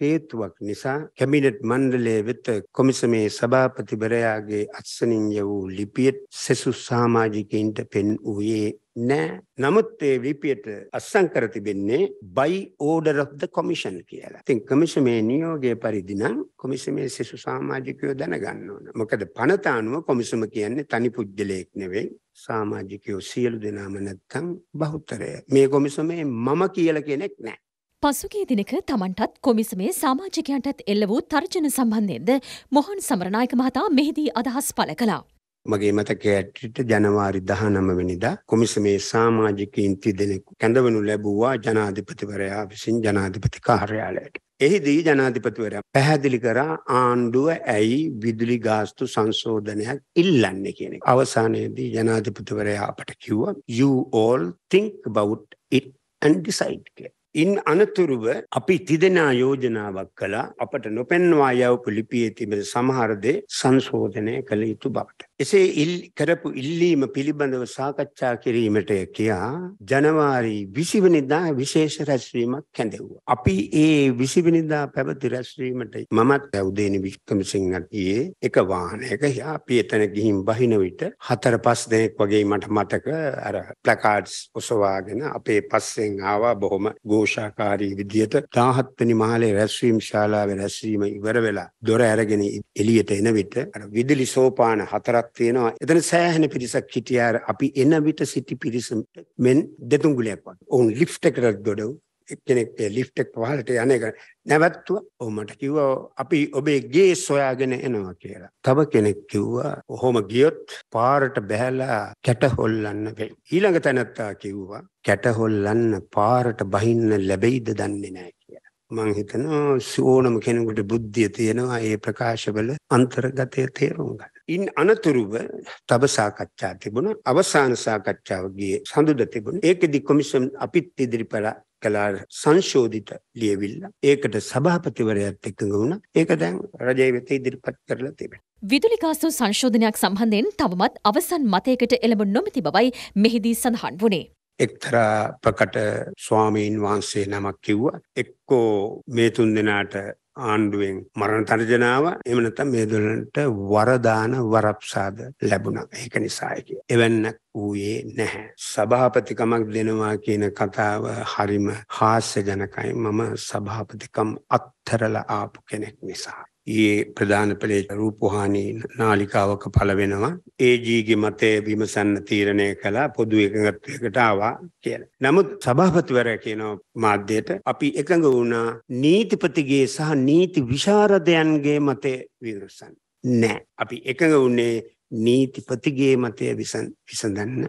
හේතුවක් නිසා කැබිනට් මණ්ඩලය වෙත කොමිසමේ සභාපතිවරයාගේ අත්සනින් යවූ ලිපිය සෙසු සමාජිකින්ට පෙන් වූයේ නෑ. නමුත් ඒ ලිපියට අත්සන් කර තිබෙන්නේ by order of the commission කියලා. ඉතින් කොමිෂන් මේ නියෝගයේ පරිදි නම් කොමිෂන් මේ සිසු සමාජිකයෝ දැනගන්න ඕන. මොකද පනත අනුව කොමිෂම කියන්නේ තනි පුද්ගලයෙක් නෙවෙයි. සමාජිකයෝ සියලු දෙනාම නැත්නම් බහුතරය. මේ කොමිෂමේ මම කියලා කෙනෙක් නෑ. පසුගිය දිනක තමන්ටත් කොමිසමේ සමාජිකයන්ටත් එල්ල වූ තර්ජන සම්බන්ධයෙන්ද මොහන් සමරණායක මහතා මෙහිදී අදහස් පළ කළා. මගේ මතකයේ ඇටිට ජනවාරි 19 වෙනිදා කොමිසමේ සමාජිකයින් තිදෙනෙකු කැඳවනු ලැබුවා ජනාධිපතිවරයා විසින් ජනාධිපති කාර්යාලයට. එහිදී ජනාධිපතිවරයා පැහැදිලි කරා ආණ්ඩුව ඇයි විදුලි ගාස්තු සංශෝධනයක් ඉල්ලන්නේ කියන එක. අවසානයේදී ජනාධිපතිවරයා අපට කිව්වා you all think about it and decide කියලා. ඉන් අනතුරුව අපි තිදෙනා යෝජනාවක් කළා අපට නොපෙන්වා යවපු ලිපියේ තිබෙන සමහර දේ සංශෝධනය කළ යුතු බවට. එසේ කරපු ඉල්ලීම පිළිබඳව සාකච්ඡා කිරීමට කියා ජනවාරි 20 වෙනිදා විශේෂ රැස්වීමක් කැඳෙව්වා. අපි ඒ 20 වෙනිදා පැවති රැස්වීමට මමත් උදේනි වික්‍රමසිංහට ගියේ එක වාහනයක. අපි එතන ගිහින් බහින විට හතර පහ දෙනෙක් වගේ මට මතක අර ප්ලකාඩ්ස් ඔසවාගෙන අපේ පස්සෙන් ආවා බොහොම ഘോഷාකාරී විදියට 17 වෙනි මහලේ රැස්වීම ශාලාවේ රැස්වීම ඉවර වෙලා දොර අරගෙන එළියට එන විට අර විදුලි සෝපාන හතරක් පිරිසක් තියෙනවා. එතන සෑහෙන පිරිසක් හිටියා අපි එන විට සිටි පිරිස මෙන් දෙතුන්ගුලයක් වගේ. ඔවුන් ලිෆ්ට් එකට ගොඩව කෙනෙක් ලිෆ්ට් එක පහළට යන්නේ නැවැත්තුවා. ඔව් මට කිව්වා අපි ඔබේ ගේ සොයාගෙන එනවා කියලා. තව කෙනෙක් කිව්වා ඔහොම ගියොත් පාරට බැහැලා කැට හොල්ලන්න වෙයි. ඊළඟ තැනත්තා කිව්වා කැට හොල්ලන්න පාරට බහින්න ලැබෙයිද දන්නේ නැහැ. මං හිතනවා ඕනම කෙනෙකුට බුද්ධිය තියෙනවා ඒ ප්‍රකාශවල අන්තර්ගතය තේරුම් ගන්න. ඉන් අනතුරුව තව සාකච්ඡා තිබුණා. අවසාන සාකච්ඡාව ගියේ සඳුද තිබුණා. ඒකෙදි කොමිෂන් අපිත් ඉදිරිපලා කළා සංශෝධිත ලියවිල්ල. ඒකට සභාපතිවරයාත් එකඟ වුණා. ඒක දැන් රජය වෙත ඉදිරිපත් කරලා තිබෙනවා. විදුලි කාසු සංශෝධනයක් සම්බන්ධයෙන් තවමත් අවසන් මතයකට එළඹ නොමැති බවයි මෙහිදී සඳහන් වුණේ. එක්තරා ප්‍රකට ස්වාමීන් වහන්සේ නමක් කිව්වා එක්කෝ මේ තුන් දෙනාට ආණ්ඩුවෙන් මරණ තර්ජනාව එහෙම නැත්නම් මේ දෙලන්ට වරදාන වරප්සාද ලැබුණා. ඒක නිසායි කිය. එවන්නක් ඌයේ නැහැ. සභාපතිකමක් දෙනවා කියන කතාව හරිම හාස්‍යජනකයි. මම සභාපතිකම් අත්හැරලා ආපු කෙනෙක් නිසා. ඊයේ ප්‍රධාන පෙළේ රූපවාහිනී නාලිකාවක පළ වෙනවා. ඒජීගේ මතය විමසන්න තීරණය කළා පොදු එකඟත්වයකට ආවා කියලා. නමුත් සභාපතිවරයා කියනවා මාධ්‍යයට අපි එකඟ වුණා නීතිපතිගේ සහ නීති විශාරදයන්ගේ මතය විමසන්න. නෑ. අපි එකඟ වුණේ නීතිපතිගේ මතය විසඳන්න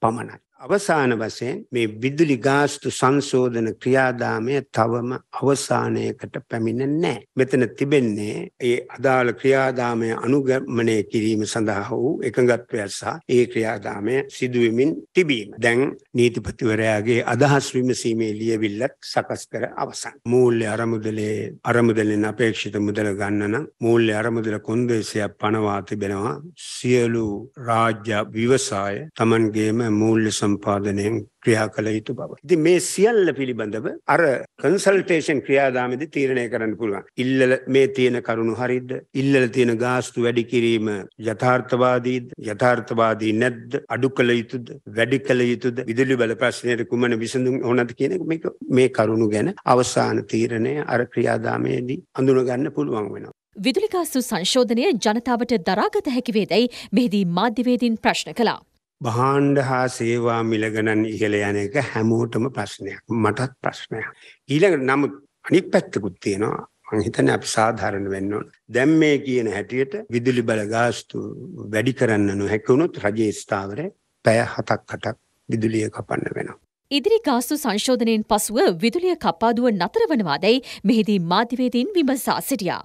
පමණයි. අවසාන වශයෙන් මේ විදුලි ගාස්තු සංශෝධන ක්‍රියාදාමය තවම අවසානයකට පැමිණ නැහැ. මෙතන තිබෙන්නේ ඒ අදාළ ක්‍රියාදාමය අනුගමනය කිරීම සඳහා වූ එකඟත්වය සහ ඒ ක්‍රියාදාමය සිදුවෙමින් තිබීම. දැන් නීතිපතිවරයාගේ අදහස් විමසීමේ ලියවිල්ලත් සකස් කර අවසන්. මූල්‍ය අරමුදලේ අරමුදලෙන් අපේක්ෂිත මුදල ගන්න නම් මූල්‍ය අරමුදල කොන්දේසියක් පනවා තිබෙනවා. සියලු රාජ්‍ය විවසාය Taman ගේම මූල්‍ය සම්පාදනයෙන් ක්‍රියා කළ යුතු බව. ඉතින් මේ සියල්ල පිළිබඳව අර කන්සල්ටේෂන් ක්‍රියාදාමයේදී තීරණය කරන්න පුළුවන්. ඉල්ලල මේ තියෙන කරුණු හරියද? ඉල්ලල තියෙන ගාස්තු වැඩි කිරීම යථාර්ථවාදීද? යථාර්ථවාදී නැද්ද? අඩු කළ යුතුද? වැඩි කළ යුතුද? විදුලි බල ප්‍රශ්නයේ කුමන විසඳුම් ඕනද කියන මේක මේ කරුණු ගැන අවසාන තීරණය අර ක්‍රියාදාමයේදී අඳුන ගන්න පුළුවන් වෙනවා. විදුලිකාසු සංශෝධනය ජනතාවට දරාගත හැකිවේදැයි මෙහිදී මාධ්‍යවේදීන් ප්‍රශ්න කළා. භාණ්ඩ හා සේවා මිලගණන් ඉහළ යන එක හැමෝටම ප්‍රශ්නයක් මටත් ප්‍රශ්නයක් ඊළඟට නමුත් අනිත් පැත්තකුත් තියෙනවා මං හිතන්නේ අපි සාධාරණ වෙන්න ඕන දැන් මේ කියන හැටියට විදුලි බල ගාස්තු වැඩි කරන්න නොහැකි වුණොත් රජයේ ස්ථාවරේ පැය 7ක් 8ක් විදුලිය කපන්න වෙනවා ඉදිරි ගාස්තු සංශෝධනයෙන් පසුව විදුලිය කපාදුව නතර වනවාදැයි මෙහිදී මාධ්‍යවේදීන් විමසා සිටියා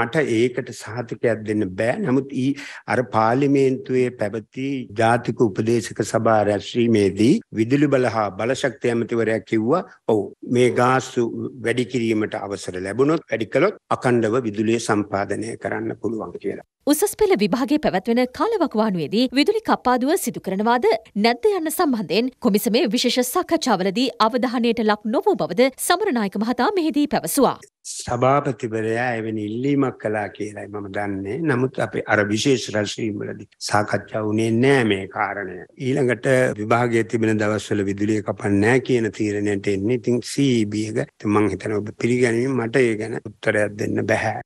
මට ඒකට සහතිකයක් දෙන්න බෑ. නමුත් ඊ අර පාර්ලිමේන්තුවේ පැවති ජාතික උපදේශක සභා රැස්වීමේදී විදුලි බල හා බලශක්ති ඇමතිවරයා කිව්වා, "ඔව් මේ ගාස්තු වැඩි කිරීමට අවසර ලැබුණොත් වැඩි කළොත් අඛණ්ඩව විදුලිය සම්පාදනය කරන්න පුළුවන්" කියලා. උසස් පෙළ විභාගයේ පැවැත්වෙන කාලවකවානුවේදී විදුලි කප්පාදුව සිදු කරනවාද නැද්ද යන්න සම්බන්ධයෙන් කොමිසමේ විශේෂ සාකච්ඡාවලදී අවධානයට ලක් නොවූ බවද සමරනායක මහතා මෙහිදී පැවසුවා. සභාපතිවරයා එවැනි ඉල්ලීමක් කළා කියලායි මම දන්නේ. නමුත් අපි අර විශේෂ රැස්වීම් වලදී සාකච්ඡා වුණේ නැහැ මේ කාරණය. ඊළඟට විභාගයේ තිබෙන දවස්වල විදුලිය කපන්නේ නැහැ කියන තීරණයට එන්නේ. ඉතින් CEB එක මම හිතනවා ඔබ පිළිගැනීම මට ඒ ගැන උත්තරයක් දෙන්න බෑ.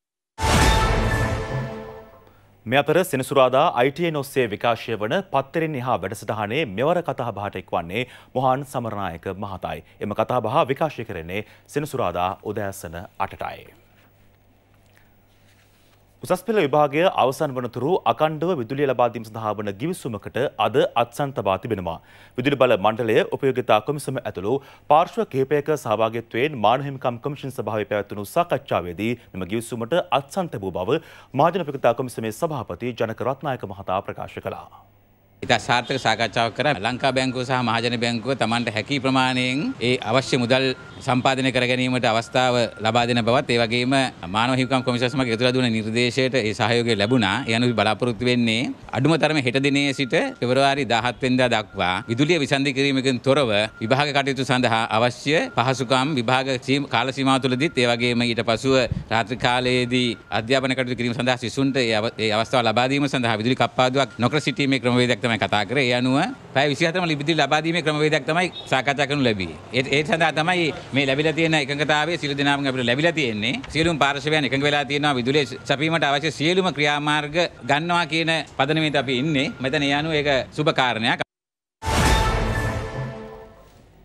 මෙ අතර සෙනසුරාදා අයිටයෙන් ඔස්සේ විකාශය වන පත්තරින් එහා වැඩසටහනේ මෙවර කතා බහට එක්වන්නේ මොහන් සමරණායක මහතායි. එම කතා බහ විකාශය කරන්නේ සෙනසුරාදා උදෑසන අටටයි. උසස් පෙළ විභාගය අවසන් වනතුරු අකණ්ඩව විදුලිය ලබා දීම සඳහා වන ගිවිසුමකට අද අත්සන් තබා තිබෙනවා. විදුලි බල මණ්ඩලය උපයෝගිතා කොමිසම ඇතුළු පාර්ශ්ව කිහිපයක සහභාගීත්වයෙන් මානහිමිකම් කොමිෂන් සභාවේ පැවැත්වුණු සාකච්ඡාවේදී මෙම ගිවිසුමට අත්සන් තැබූ බව මහජන උපයෝගිතා කොමිසමේ සභාපති ජනක රත්නායක මහතා ප්‍රකාශ කළා. ඉතා සාර්ථක සාකච්ඡාවක් කර ලංකා බැංකුව සහ මහජන බැංකුව තමන්ට හැකි ප්‍රමාණයෙන් ඒ අවශ්‍ය මුදල් සම්පාදනය කර ගැනීමට අවස්ථාව ලබා දෙන බවත් ඒ වගේම මානව හිමිකම් කොමිසමක් යතුලා දුන නිර්දේශයට ඒ සහයෝගය ලැබුණා. ඒ අනුව බලාපොරොත්තු වෙන්නේ අඩුම තරමේ හෙට දිනේ සිට පෙබරවාරි 17 වෙනිදා දක්වා විදුලිය විසන්ධි කිරීමකින් තොරව විභාග කටයුතු සඳහා අවශ්‍ය පහසුකම් විභාග කාල සීමාව තුළදීත් ඒ වගේම ඊට පසුව රාත්‍රී කාලයේදී අධ්‍යාපන කටයුතු කිරීම සඳහා සිසුන්ට ඒ අවස්ථාව ලබා දීම සඳහා විදුලි කප්පාදුවක් නොකර සිටීමේ ක්‍රමවේදයක් තමයි කතා කරේ. ඒ අනුව පැය 24ම ලිපිදිරි ලබා දීමේ ක්‍රමවේදයක් තමයි සාකච්ඡා කරනු ලැබියේ. ඒ සඳහා තමයි මේ ලැබිලා තියෙන එකඟතාවයේ සියලු දෙනාම අපිට ලැබිලා තියෙන්නේ. සියලුම පාර්ශවයන් එකඟ වෙලා තියෙනවා විදුලිය සැපීමට අවශ්‍ය සියලුම ක්‍රියාමාර්ග ගන්නවා කියන පදනමේදී අපි ඉන්නේ. මෙතන ඒ අනුව ඒක සුබ කාරණයක්.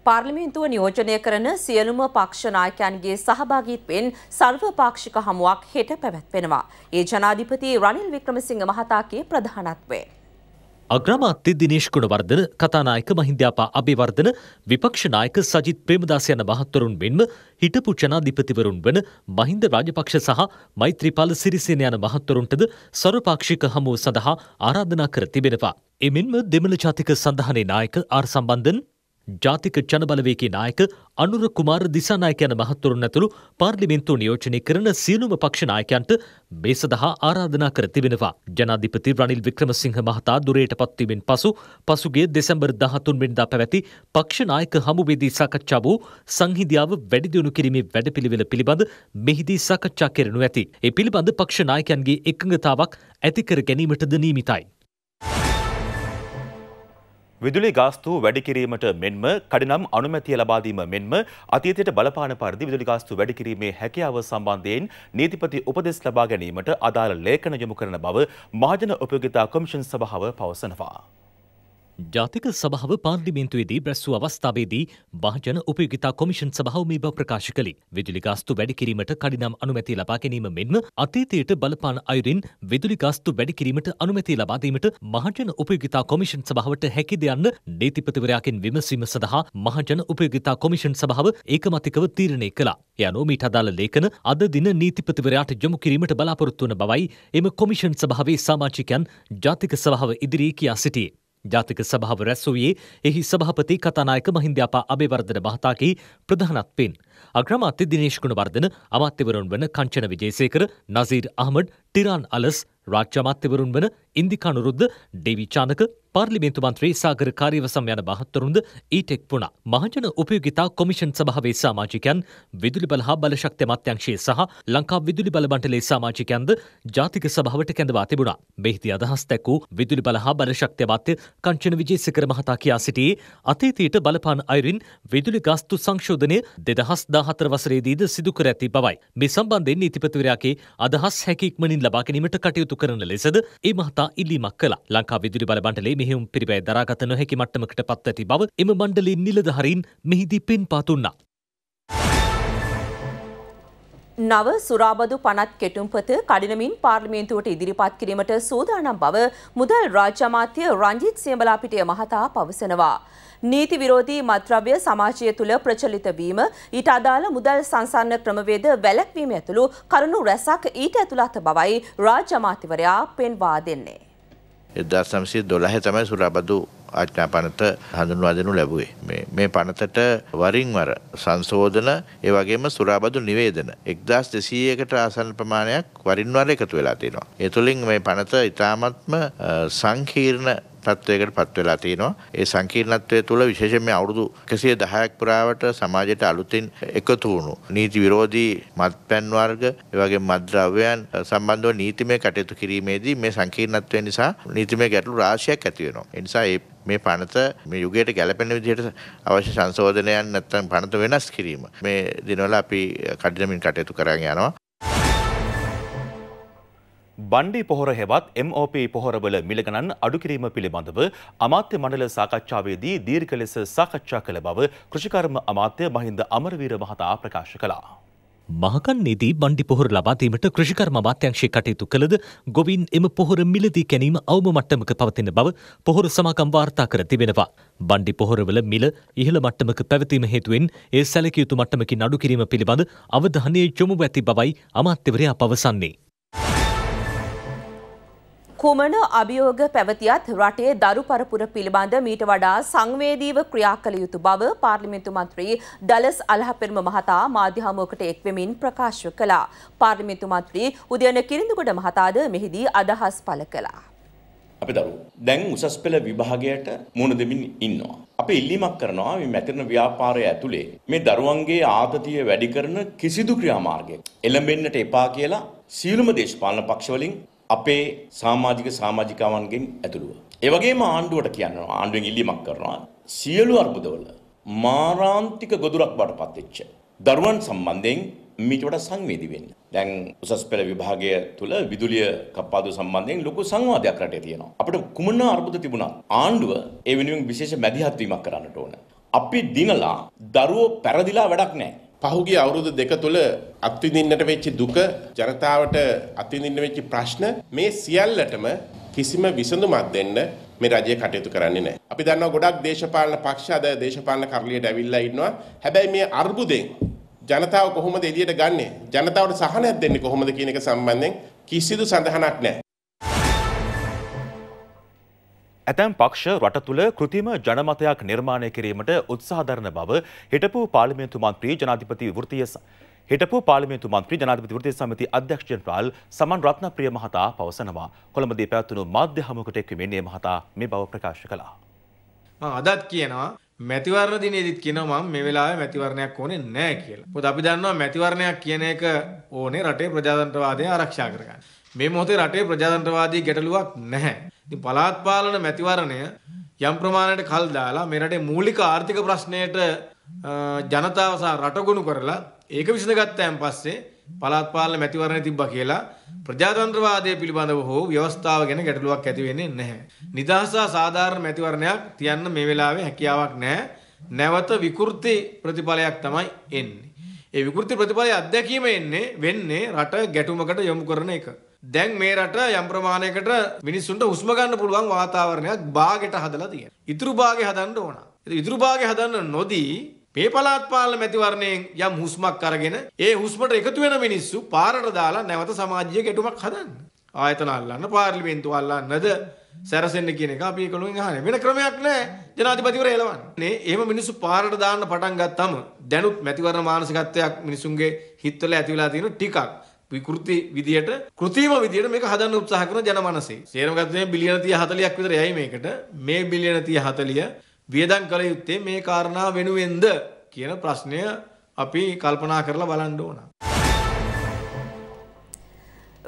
පාර්ලිමේන්තුව නියෝජනය කරන සියලුම පක්ෂනායකයන්ගේ සහභාගීත්වයෙන් සර්වපාක්ෂික හමුවක් හෙට පැවැත්වෙනවා. ඒ ජනාධිපති රනිල් වික්‍රමසිංහ මහතාගේ ප්‍රධානත්වය. අග්‍රාමාත්‍ය දිනේශ් ගුණවර්ධන කතානායක මහින්ද්‍යාපා අබේවර්ධන විපක්ෂ නායක සජිත් ප්‍රේමදාස යන මහත්වරුන් මෙන්ම හිටපු ජනාධිපතිවරුන් වන මහින්ද රාජපක්ෂ සහ මෛත්‍රීපාල සිරිසේන යන මහත්වරුන්ටද සර්වපාක්ෂික හමුව සඳහා ආරාධනා කර තිබෙනවා. එමෙන්ම දෙමළ ජාතික සඳහනේ නායක ආර් සම්බන්ධන් ජාතික ජනබලවේගේ නායක අනුර කුමාර දිසානායක යන මහත්වරුන් ඇතුළු පාර්ලිමේන්තුව නියෝජනය කරන සියලුම පක්ෂ නායකයන්ට මේ සඳහා ආරාධනා කර තිබෙනවා. ජනාධිපති රනිල් වික්‍රමසිංහ මහතා දුරයට පත්වීමෙන් පසු පසුගේ දෙසැම්බර් 13 වෙනිදා පැවැති පක්ෂ නායක හමුවේදී සාකච්ඡා වූ සංහිඳියාව වැඩි දියුණු කිරීමේ වැඩපිළිවෙල පිළිබඳ මෙහිදී සාකච්ඡා කෙරෙනු ඇති. ඒ පිළිබඳ පක්ෂ නායකයන්ගේ එකඟතාවක් ඇති කර ගැනීමටද නියමිතයි. විදුලි ගාස්තු වැඩි කිරීමට මෙන්ම කඩිනම් අනුමැතිය ලබා දීම මෙන්ම අතීතයට බලපාන පරිදි විදුලි ගාස්තු වැඩි කිරීමේ හැකියාව සම්බන්ධයෙන් නීතිපති උපදෙස් ලබා ගැනීමට අදාළ ලේඛන යොමු කරන බව මහජන උපයෝගිතා කොමිෂන් සභාව පවසනවා. ජාතික සභාව පාර්ලිමේන්තුවේදී බ්‍රැස්සූ අවස්ථාවේදී භාජන උපයෝගිතා කොමිෂන් සභාව මේ බව ප්‍රකාශ කළේ. විදුලි ගාස්තු වැඩි කිරීමට කඩිනම් අනුමැතිය ලබා ගැනීම මෙන්ම අතීතයට බලපාන අයුරින් විදුලි ගාස්තු වැඩි කිරීමට අනුමැතිය ලබා දීමට මහජන උපයෝගිතා කොමිෂන් සභාවට හැකිද යන්න නීතිපතිවරයාගෙන් විමසීම සඳහා මහජන උපයෝගිතා කොමිෂන් සභාව ඒකමතිකව තීරණය කළා. යනෝ මීට අදාළ ලේඛන අද දින නීතිපතිවරයාට යොමු කිරීමට බලාපොරොත්තු වන බවයි එම කොමිෂන් සභාවේ සාමාජිකයන් ජාතික සභාව ඉදිරියේ කියා සිටියේ. ජාතික සභාව රැස්වූයේ එහි සභාපති කතානායක මහින්ද්‍යපා අභිවර්ධන මහතාගේ ප්‍රධානත්වෙන්. අග්‍රමාත්‍ය දිනේශ්ගුණ වර්ධන අමාත්‍යවරුන් වන කංචන විජේසේකර නසීර් අහමඩ් ටිරාන් අලස් රාජ්‍යමාත්‍යවරුන් වන ඉන්දිකානුරුද්ධ ඩෙවිචානක පාර්ලිමේන්තු මන්ත්‍රී සාගර කාරීවසම් යන මහත්වරුන්ද ඊටෙක් වුණ මහජන උපයෝගිතා කොමිෂන් සභාවේ සාමාජිකයන් විදුලි බල හා බලශක්ති මත්‍යංශයේ සහ ලංකා විදුලි බල මණ්ඩලයේ සාමාජිකයන්ද ජාතික සභාවට කැඳවා තිබුණා. මෙහිදී අදහස් දැක් වූ විදුලි බල හා බලශක්ති මත්‍ය කංචන විජේසේකර මහතා කියා සිටියේ අතීතයට බලපාන අයුරින් විදුලි ගාස්තු සංශෝධනය 2014 වසරේදීද සිදු කර ඇති බවයි. මේ සම්බන්ධයෙන් නීතිපතිවරයාගේ අදහස් හැකි ඉක්මනින් ලබා ගැනීමට කටයුතු කරන ලෙසද ඒ මහතා සංස්ථා ඉල්ලීමක් කළා. ලංකා විදුලි බල මණ්ඩලයේ මෙහෙයුම් පිරිවැය දරාගත නොහැකි මට්ටමකට පත් ඇති බව එම මණ්ඩලයේ නිලධාරීන් මෙහිදී පෙන්වා දුන්නා. නව සුරාබදු පනත් කෙටුම්පත කඩිනමින් පාර්ලිමේන්තුවට ඉදිරිපත් කිරීමට සූදානම් බව මුදල් රාජ්‍ය අමාත්‍ය රංජිත් සියඹලාපිටිය මහතා පවසනවා. නීති විරෝධී මත්ද්‍රව්‍ය සමාජය තුළ ප්‍රචලිත වීම ඊට අදාළ මුදල් සංසන්න ක්‍රමවේද වැළැක්වීම ඇතුළු කරුණු රැසක් ඊට ඇතුළත් බවයි රාජ්‍ය අමාත්‍යවරයා පෙන්වා දෙන්නේ. 1912 තමයි සුරාබදු ආඥා පනත හඳුන්වා දෙනු ලැබුවේ. මේ පනතට වරින් වර සංශෝධන ඒ වගේම සුරාබදු නිවේදන 1200කට ආසන්න ප්‍රමාණයක් වරින් වර එකතු වෙලා තියෙනවා. ඒ තුලින් මේ පනත ඊටාත්ම සංකීර්ණ තත්ත්වයකට පත් වෙලා තියෙනවා. ඒ සංකීර්ණත්වය තුළ විශේෂයෙන් මේ අවුරුදු 110ක් පුරාවට සමාජයට අලුතින් එකතු වුණු නීති විරෝධී මත්පැන් වර්ග, ඒ වගේම මත්ද්‍රව්‍යයන් සම්බන්ධව නීතිමය කටයුතු කිරීමේදී මේ සංකීර්ණත්වය නිසා නීතිමය ගැටලු රාශියක් ඇති වෙනවා. ඒ නිසා මේ මේ පනත මේ යුගයට ගැලපෙන විදිහට අවශ්‍ය සංශෝධනයන් නැත්නම් පනත වෙනස් කිරීම මේ දිනවල අපි කඩිනමින් කටයුතු කරගෙන යනවා බණ්ඩි පොහොර හෙවත් MOP පොහොරවල මිලගණන් අඩුකිරීම පිළිබඳව අමාත්‍ය මණ්ඩල සාකච්ඡාවේදී දීර්ඝ ලෙස සාකච්ඡා කළ බව කෘෂිකර්ම අමාත්‍ය මහින්ද අමරවීර මහතා ප්‍රකාශ කළා. මහකන්නේදී බණ්ඩි පොහොර ලබාදීමට කෘෂිකර්ම අමාත්‍යංශයේ කටයුතු කළද ගොවින් එම පොහොර මිලදී ගැනීම අවම මට්ටමක පවතින බව පොහොර සමාගම් වාර්තා කර තිබෙනවා. බණ්ඩි පොහොරවල මිල ඉහළ මට්ටමක පැවතීම හේතුවෙන් ඒ සැලකිය යුතු මට්ටමකින් අඩු කිරීම පිළිබඳ අවධානය යොමු ඇති බවයි අමාත්‍යවරයා පවසන්නේ. කුමන අභියෝග පැවතියත් රටේ දරු පරපුර පිළිබඳ මීට වඩා සංවේදීව ක්‍රියා කළ යුතු බව පාර්ලිමේන්තු මන්ත්‍රී ඩලස් අලහපෙරම මහතා මාධ්‍ය හමුවකට එක්වෙමින් ප්‍රකාශ කළා. පාර්ලිමේන්තු මන්ත්‍රී උදයන කිරිඳුගොඩ මහතාද මෙහිදී අදහස් පළ කළා. අපි දරුවෝ දැන් උසස් පෙළ විභාගයට මුහුණ දෙමින් ඉන්නවා. අපි ඉල්ලීමක් කරනවා මේ මැතිරණ ව්‍යාපාරය ඇතුලේ මේ දරුවන්ගේ ආතතිය වැඩි කරන කිසිදු ක්‍රියාමාර්ගයක එළඹෙන්නට එපා කියලා සියලුම දේශපාලන පක්ෂවලින් අපේ සමාජික සමාජිකාවන්ගෙන් ඇතුළුව. ඒ වගේම ආණ්ඩුවට කියනවා ආණ්ඩුවෙන් ඉල්ලීමක් කරනවා සියලු අර්බුදවල මාරාන්තික ගොදුරක් බවට පත්වෙච්ච දරුවන් සම්බන්ධයෙන් මීට වඩා සංවේදී වෙන්න. දැන් උසස් පෙළ විභාගය තුල විදුලිය කප්පාදු සම්බන්ධයෙන් ලොකු සංවාදයක් රටේ තියෙනවා. අපිට කුමන අර්බුද තිබුණත් ආණ්ඩුව ඒ වෙනුවෙන් විශේෂ මැදිහත් වීමක් කරන්නට ඕන. අපි දිනලා දරුවෝ පැරදිලා වැඩක් නැහැ. පහුගිය අවුරුදු දෙක තුළ අත්විඳින්නට වෙච්ච දුක ජනතාවට අත්විඳින්න වෙච්ච ප්‍රශ්න මේ සියල්ලටම කිසිම විසඳුමක් දෙන්න මේ රජය කටයුතු කරන්නේ නැහැ. අපි දන්නවා ගොඩක් දේශපාලන පක්ෂ අද දේශපාලන කරලියට ඇවිල්ලා ඉන්නවා. හැබැයි මේ අර්බුදෙන් ජනතාව කොහොමද එළියට ගන්නෙ? ජනතාවට සහනයක් දෙන්නේ කොහොමද කියන එක සම්බන්ධයෙන් කිසිදු සඳහනක් නැහැ. ඇතැම් පක්ෂ රට තුළ කෘතිම ජනමතයක් නිර්මාණය කිරීමට උත්සාධරණ බව හිටපු පාලිමේන්තු මන්ත්‍රී ජනාධිපති වෘතිය හිටපු පාලිමේන්තු මන්ත්‍රී ජනාධිපති වෘතිය සමිති අධ්‍යක්ෂ ජෙනරාල් සමන් රත්නප්‍රිය මහතා පවසනවා. කොළඹදී පැවතුණු මාධ්‍ය හමුවකට එක්වීමෙන් මේ මහතා මේ බව ප්‍රකාශ කළා. මම අදත් කියනවා මැතිවරණ දිනේදීත් කියනවා මම මේ වෙලාවේ මැතිවරණයක් ඕනේ නැහැ කියලා. මොකද අපි දන්නවා මැතිවරණයක් කියන එක ඕනේ රටේ ප්‍රජාතන්ත්‍රවාදය ආරක්ෂා කරගන්න. මේ මොහොතේ රටේ ප්‍රජාතන්ත්‍රවාදී ගැටලුවක් නැහැ. ඉතින් පළාත් පාලන මැතිවරණය යම් ප්‍රමාණයට කල් දාලා මේ රටේ මූලික ආර්ථික ප්‍රශ්නයට ජනතාව සහ රට ගොනු කරලා ඒක විසඳගත්තාන් පස්සේ පළාත් පාලන මැතිවරණය තිබ්බා කියලා ප්‍රජාතන්ත්‍රවාදය පිළිබඳව හෝ ව්‍යවස්ථාව ගැන ගැටලුවක් ඇති වෙන්නේ නැහැ. නිදහස සාධාරණ මැතිවරණයක් තියන්න මේ වෙලාවේ හැකියාවක් නැහැ. නැවත විකෘති ප්‍රතිඵලයක් තමයි එන්නේ. ඒ විකෘති ප්‍රතිඵලයේ අත්දැකීම එන්නේ වෙන්නේ රට ගැටුමකට යොමු කරන එක. දැන් මේ රට යම් ප්‍රමාණයකට මිනිස්සුන්ට හුස්ම ගන්න පුළුවන් වාතාවරණයක් භාගයට හදලා තියෙනවා. ඉතුරු භාගේ හදන්න ඕන. ඉතුරු භාගේ හදන්න නොදී මේ පළාත් පාලන මැතිවරණයෙන් යම් හුස්මක් අරගෙන ඒ හුස්මට එකතු වෙන මිනිස්සු පාරට දාලා නැවත සමාජීය ගැටුමක් හදන්න. ආයතන අල්ලන්න පාර්ලිමේන්තුව අල්ලන්නද සැරසෙන්න කියන එක අපි ඒකලුවෙන් අහන්නේ. වෙන ක්‍රමයක් නැහැ. ජනාධිපතිවරය එලවන්නේ. එහෙම මිනිස්සු පාරට දාන්න පටන් ගත්තම දැනුත් මැතිවරණ මානසිකත්වයක් මිනිසුන්ගේ හිතවල ඇති වෙලා තියෙන ටිකක් විකෘති විදියට કૃතිම විදියට මේක හදන්න උත්සාහ කරන ජනමනසේ. සේරම ගත්තොත් බිලියන 30 40ක් විතර යයි මේකට. මේ බිලියන 30 40 වියදම් කළ යුත්තේ මේ කාරණා වෙනුවෙන්ද කියන ප්‍රශ්නය අපි කල්පනා කරලා බලන්න ඕන.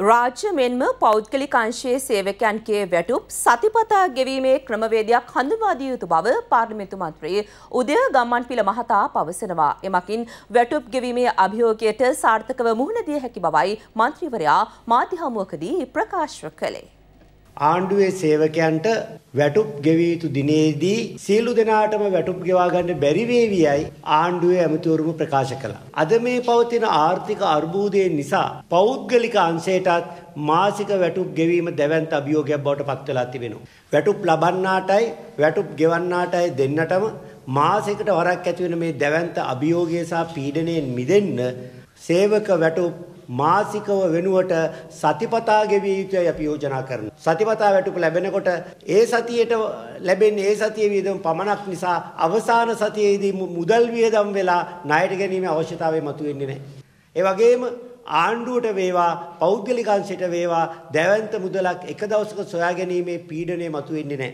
රාජ්‍ය මෙන්ම පෞද්ගලික අංශයේ සේවකයන්ගේ වැටුප් සතිපතා ගෙවීමේ ක්‍රමවේදයක් හඳුන්වා දිය යුතු බව පාර්ලිමේන්තු මන්ත්‍රී උදය ගම්මන්පිල මහතා පවසනවා. එමකින් වැටුප් ගෙවීමේ අභියෝගයට සාර්ථකව මුහුණ දිය හැකි බවයි මන්ත්‍රීවරයා මාධ්‍ය හමුවකදී ප්‍රකාශ කළේ. ආණ්ඩුවේ සේවකයන්ට වැටුප් ගෙවිය යුතු දිනේදී සියලු දෙනාටම වැටුප් ගෙවා ගන්න බැරි වේවියයි ආණ්ඩුවේ ඇමතිවරුම ප්‍රකාශ කළා. අද මේ පවතින ආර්ථික අර්බුදය නිසා පෞද්ගලික අංශයටත් මාසික වැටුප් ගෙවීම දැවැන්ත අභියෝගයක් බවට පත් වෙලා තිබෙනවා. වැටුප් ලබන්නාටයි වැටුප් ගෙවන්නාටයි දෙන්නටම මාසයකට වරක් ඇති වෙන මේ දැවැන්ත අභියෝගය සහ පීඩණයෙන් මිදෙන්න සේවක වැටුප් මාසිකව වෙනුවට සතිපතා ගෙවිය යුතුයි අපි යෝජනා කරනවා. සතිපතා වැටුප ලැබෙනකොට ඒ සතියට ලැබෙන්නේ ඒ සතියේ වියදම පමණක් නිසා අවසාන සතියේදී මුදල් වියදම් වෙලා ණයට ගැනීම අවශ්‍යතාවය මතුවෙන්නේ නැහැ. ඒ වගේම ආණ්ඩුවට වේවා පෞද්ගලික අංශයට වේවා දැවැන්ත මුදලක් එක දවසක සොයා ගැනීමේ පීඩනය මතුවෙන්නේ නැහැ.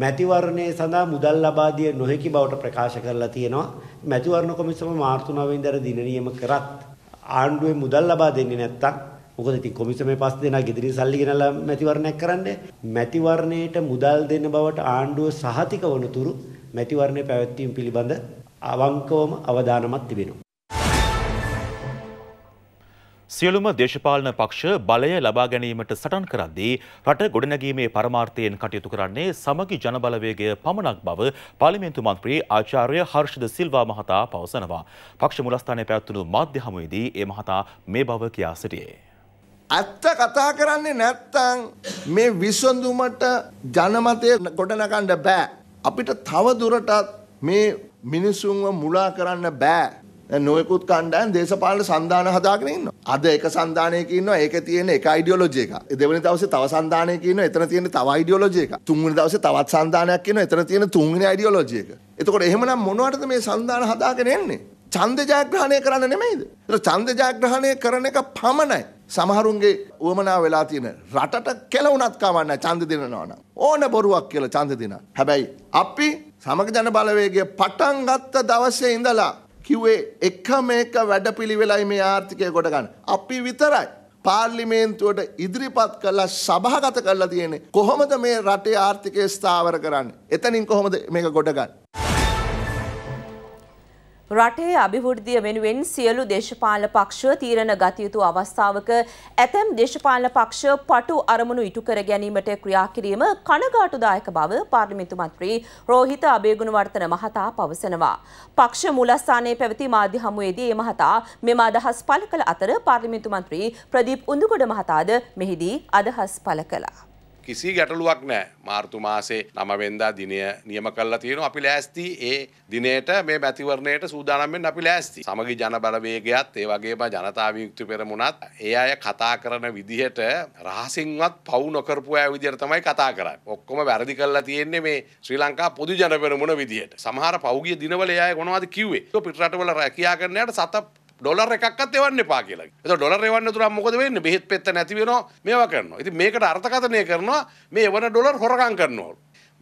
මැතිවරණය සඳහා මුදල් ලබා දිය නොහැකි බවට ප්‍රකාශ කරලා තියෙනවා. මැතිවරණ කොමිසම මාර්තු 9 වෙනිදාට දින නියම කරත් ආණ්ඩුවේ මුදල් ලබා දෙන්නේ නැත්තම් මොකද ඉතින් කොමිසමේ පස් දෙනා ගෙදරින් සල්ලි ගෙනලා මැතිවරණයක් කරන්නේ මැතිවරණයට මුදල් දෙන බවට ආණ්ඩුව සහතික වනතුරු මැතිවරණය පැවැත්වීම පිළිබඳ අවංකවම අවධානමක් තිබෙනවා සියලුම දේශපාලන පක්ෂ බලය ලබා ගැනීමට සටන් කරද්දී රට ගොඩනැගීමේ පරමාර්ථයෙන් කටයුතු කරන්නේ සමගි ජනබලවේගය පමණක් බව පාර්ලිමේන්තු මන්ත්‍රී ආචාර්ය හර්ෂද සිල්වා මහතා පවසනවා. පක්ෂ මුලස්ථානයේ පැවැත්වුණු මාධ්‍ය හමුවේදී ඒ මහතා මේ බව කියා සිටියේ. ඇත්ත කතා කරන්නේ නැත්තම් මේ විසඳුමට ජනමතය ගොඩනගන්න බෑ. අපිට තව දුරටත් මේ මිනිසුන්ව මුලා කරන්න බෑ. දැන් නොයෙකුත් කණ්ඩායම් දේශපාලන සන්දාන හදාගෙන ඉන්නවා. අද එක සන්දානයක ඉන්නවා. ඒකේ තියෙන එක අයිඩියොලොජි එකක්. දෙවෙනි දවසේ තව සන්දානයක ඉන්නවා. එතන තියෙන තව අයිඩියොලොජි එකක්. තුන්වෙනි දවසේ තවත් සන්දානයක් ඉන්නවා. එතන තියෙන තුන්වෙනි අයිඩියොලොජි එක. එතකොට එහෙමනම් මොනවටද මේ සන්දාන හදාගෙන එන්නේ? ඡන්ද ජයග්‍රහණය කරන්න නෙමෙයිද? ඒක ඡන්ද ජයග්‍රහණය කරන එක පමණයි. සමහරුන්ගේ උවමනා වෙලා තියෙන රටට කෙලවුණත් කවන්න ඡන්ද දෙනවා නම් ඕන බොරුවක් කියලා ඡන්ද දෙනවා. හැබැයි අපි සමග ජන බලවේගය පටන් ගත්ත දවසේ ඉඳලා කිව්වේ එකම එක වැඩපිළිවෙලයි මේ ආර්ථිකය ගොඩ ගන්න. අපි විතරයි පාර්ලිමේන්තුවට ඉදිරිපත් කළා සභාගත කරලා තියෙන්නේ කොහොමද මේ රටේ ආර්ථිකය ස්ථාවර කරන්නේ? එතනින් කොහොමද මේක ගොඩ ගන්නේ? රටේ අභිවෘද්ධිය වෙනුවෙන් සියලු දේශපාලන පක්ෂ තීරණ ගත යුතු අවස්ථාවක ඇතැම් දේශපාලන පක්ෂ පටු අරමුණු ඉටු කර ගැනීමට ක්‍රියා කිරීම කනගාටුදායක බව පාර්ලිමේන්තු මන්ත්‍රී රෝහිත අබේගුණවර්ධන මහතා පවසනවා. පක්ෂ මූලස්ථානයේ පැවති මාධ්‍ය හමුවේදී මේ මහතා මෙම අදහස් පළ කළ අතර පාර්ලිමේන්තු මන්ත්‍රී ප්‍රදීප් උඳුගොඩ මහතාද මෙහිදී අදහස් පළ කළා. කිසි ගැටලුවක් නෑ මාර්තු මාසේ නමවෙන්දා දිනය නියම කල්ලා තියෙන අපි ලෑස්ති ඒ දිනයට මේ මැතිවරණයට සූදානම්ෙන් අපි ලෑස්ති සමගි ජනබලවේගයත් ඒ වගේම ජනතාවයුක්ති පෙරමුණත් ඒ අය කතා කරන විදිහට රහසින්වත් පවු නොකරපු අය විදිහට තමයි කතා කරන්නේ. ඔක්කොම වැරදි කරලා තියෙන්නේ මේ ශ්‍රී ලංකා පොදු ජන පෙරමුණ විදිහට. සමහර පෞගිය දිනවල ඒ අය මොනවද කිව්වේ? පිටරටවල රැකියා කරන යට සත ඩොලර් එකක්වත් එවන්න එපා කියලා. එතකොට ඩොලර් එවන්න තුරන් මොකද වෙන්නේ? බෙහෙත් පෙත්ත නැති වෙනවා. මේවා කරනවා. ඉතින් මේකට අර්ථකථනය කරනවා මේ එවන ඩොලර් හොරකම් කරනවා.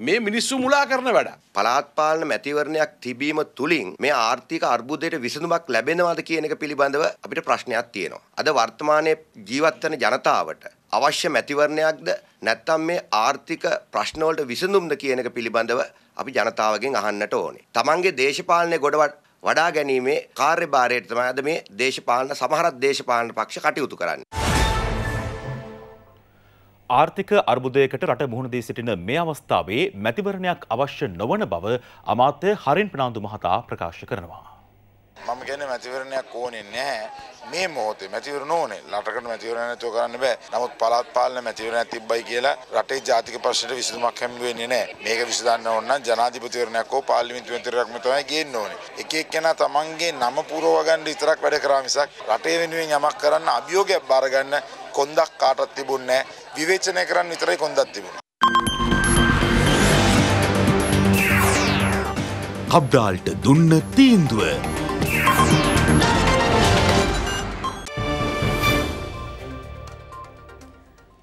මේ මිනිස්සු මුලා කරන වැඩ. පළාත් පාලන මැතිවරණයක් තිබීම තුලින් මේ ආර්ථික අර්බුදයට විසඳුමක් ලැබෙනවද කියන එක පිළිබඳව අපිට ප්‍රශ්නයක් තියෙනවා. අද වර්තමානයේ ජීවත් වෙන ජනතාවට අවශ්‍ය මැතිවරණයක්ද නැත්නම් මේ ආර්ථික ප්‍රශ්නවලට විසඳුම්ද කියන එක පිළිබඳව අපි ජනතාවගෙන් අහන්නට ඕනේ. තමන්ගේ දේශපාලනය ගොඩවට වඩා ගැනීමේ කාර්යභාරයට තමයි අද මේ දේශපාලන සමහරත් දේශපාලන පක්ෂ කටයුතු කරන්නේ. ආර්ථික අර්බුදයකට රට මුහුණ දී සිටින මේ අවස්ථාවේ මැතිවරණයක් අවශ්‍ය නොවන බව අමාත්‍ය හරින් ප්‍රනාන්දු මහතා ප්‍රකාශ කරනවා. මම කියන්නේ මැතිවරණයක් ඕනේ නැහැ. මේ මොහොතේ මැතිවරණ ඕනේ. රටකට මැතිවරණ නැතුව කරන්න බෑ. නමුත් පළාත් පාලන මැතිවරණයක් තිබ්බයි කියලා රටේ ජාතික ප්‍රශ්නෙට විසඳුමක් හම්බ වෙන්නේ නැහැ. මේක විසඳන්න ඕන නම් ජනාධිපතිවරණයක් හෝ පාර්ලිමේන්තු මැතිවරණයක්ම තමයි ගේන්න ඕනේ. එක එක්කෙනා තමන්ගේ නම පුරව ගන්න විතරක් වැඩ කරා මිසක් රටේ වෙනුවෙන් යමක් කරන්න අභියෝගයක් බාර ගන්න කොන්දක් කාටවත් තිබුණේ නැහැ. විවේචනය කරන්න විතරයි කොන්දක් තිබුණේ. කබ්ඩාල්ට දුන්න තීන්දුව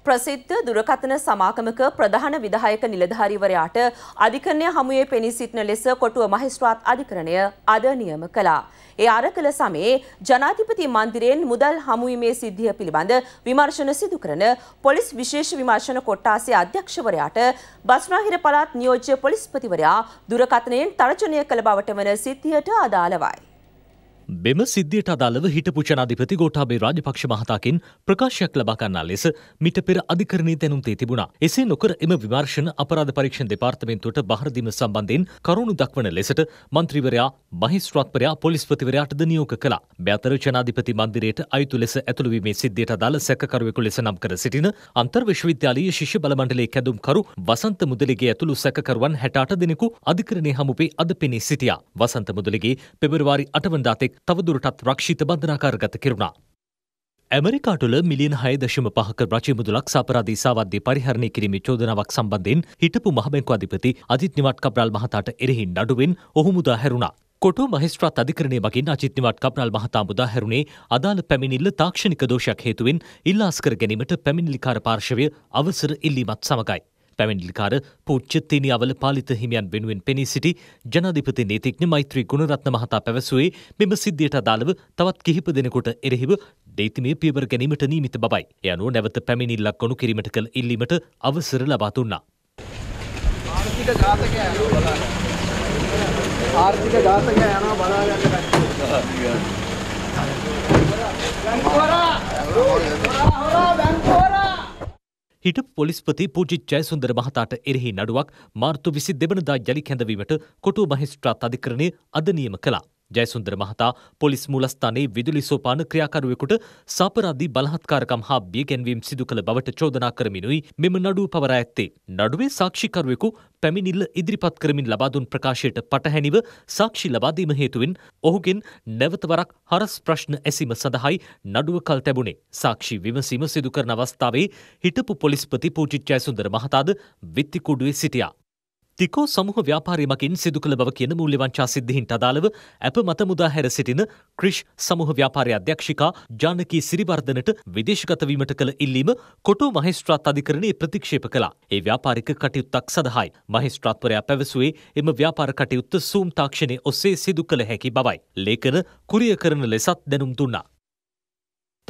ප්‍රසිද්ධ දුරකථන සමාගමක ප්‍රධාන විධායක නිලධාරීවරයාට අධිකරණය හමුවේ පෙනී සිටින ලෙස කොටුව මහේස්ත්‍රාත් අධිකරණය අද නියම කළා. ඒ අරකල සමයේ ජනාධිපති මන්දිරයෙන් මුදල් හමුවීමේ සිද්ධිය පිළිබඳ විමර්ශන සිදු කරන පොලිස් විශේෂ විමර්ශන කොට්ටාසේ අධ්‍යක්ෂවරයාට බස්නාහිර පළාත් නියෝජ්‍ය පොලිස්පතිවරයා දුරකථනයෙන් තරචනය කළ බවට වන සිද්ධියට අදාළවයි. මෙම සිද්ධියට අදාළව හිටපු ජනාධිපති ගෝඨාභය රාජපක්ෂ මහතාකින් ප්‍රකාශයක් ලබා ගන්නා ලෙස මිට පෙර අධිකරණයේ දැනුම් දී තිබුණා. එසේ නොකර එම විමර්ශන අපරාධ පරීක්ෂණ දෙපාර්තමේන්තුවට බහර දීම සම්බන්ධයෙන් කරුණු දක්වන ලෙසට මන්ත්‍රීවරයා මහිස්ත්‍රාත්වරයා පොලිස්පතිවරයාටද නියෝග කළා. මෙතර ජනාධිපති මන්දිරයට අයුතු ලෙස ඇතුළු වීමේ සිද්ධියට අදාළ සැකකරුවෙකු ලෙස නම් කර සිටින අන්තර් විශ්වවිද්‍යාලීය ශිෂ්‍ය බල මණ්ඩලයේ කැඳුම්කරු වසන්ත මුදලිගේ ඇතුළු සැකකරුවන් 68 දෙනෙකු අධිකරණයේ හමුවේ අද පෙනී සිටියා. වසන්ත මුදලිගේ පෙබරවාරි 8 වනදා තෙක් තවදුරටත් රක්ෂිත බන්ධනාකාරගත කෙරුණා. ඇමරිකාටුල මිලියන හය දශම පහක රචි මුදුලක් සපරාධී සාවද්‍ය පරිහරණය කිරීමේ චෝදනාවක් සම්බන්ධයෙන් හිටපු මහබැංකු අධිපති අජිත් නිවාට් කබ්‍රාල් මහතාට එරෙහි නඩුවෙන් ඔහු මුදා හැරුණා. කොටු මහිස්ත්‍රාත් අධිකරණය මගින් අජිත් නිවාට් කබ්‍රාල් මහතා මුදා හැරුණේ අදාළ පැමිණිල්ල තාක්ෂණික දෝෂයක් හේතුවෙන් ඉල්ලාස් කර ගැනීමට පැමිණිලිකාර පාර්ශවය අවසර ඉල්ලීමත් සමගයි. පැමිණිලිකාර පූච්චත්තිනි අවල පාලිත හිමියන් වෙනුවෙන් පෙනී සිටි ජනාධිපති නීතිඥ මෛත්‍රී ගුණරත්න මහතා පැවසුවේ මෙම සිද්ධියට අදාළව තවත් කිහිප දෙනෙකුට එරෙහිව දේතිමය පියවර ගැනීමට නීමිත බවයි. එය අනුව නැවත පැමිණිල්ලක් ගොනු කිරීමට කළ ඉල්ලීමට අවසර ලබා දුන්නා. ආර්ථික ඝාතකය යනවා බලන්න. ආර්ථික ඝාතකය යනවා බලාගන්න. බැංකුවරා! බැංකුවරා! බැංකුවරා! හිට පොලිස්පති පූජිත් ජයසුන්දර මහතාට එරෙහි නඩුවක් මාර්තු විසි දෙවනදා ජලි කැඳවීමට කොටුව මහිස්ත්‍රාත් අධිකරණය අද නියම කළා. ජයසුන්දර මහතා පොලිස් මුලස්ථානයේ විදුලි සෝපාන ක්‍රියාකරුවෙකුට සාපරාධී බලහත්කාරකම් හා බියගැන්වීම් සිදු කළ බවට චෝදනා කරමිනුයි මෙම නඩුව පවරා ඇත්තේ. නඩුවේ සාක්ෂිකරුවෙකු පැමිණිල්ල ඉදිරිපත් කරමින් ලබාදුන් ප්‍රකාශයට පටහැනිව සාක්ෂි ලබාදීම හේතුවෙන් ඔහුගෙන් නැවතවරක් හරස් ප්‍රශ්න ඇසීම සඳහායි නඩුව කල් තැබුණේ. සාක්ෂි විමසීම සිදු කරන අවස්ථාවේ හිටපු පොලිස්පති පූජිත් ජයසුන්දර මහතාද විත්තිකුඩුවේ සිටියා. තිකෝ සමහ ව්‍යාපාරීමකින් සිදු කළ බව කියන මූල්‍යවංචා සිද්ධීන්ට අදාළව ඇප මත මුදා හැර සිටින ක්‍රිෂ් සමහ ව්‍යාපාරය අධ්‍යක්ෂිකා ජානකී සිරිවර්ධනට විදේශගතවීමට කළ ඉල්ලීම කොටු මහිස්ත්‍රාත් අධිකරණයේ ප්‍රතික්ෂේප කළා. ඒ ව්‍යාපාරික කටයුත්තක් සඳහායි. මහිස්ත්‍රාත්වරයා පැවසුවේ එම ව්‍යාපාර කටයුත්ත සූම් තාක්ෂණය ඔස්සේ සිදු කළ හැකි බවයි. ලේඛන කුරිය කරන ලෙසත් දැනුම් දුන්නා.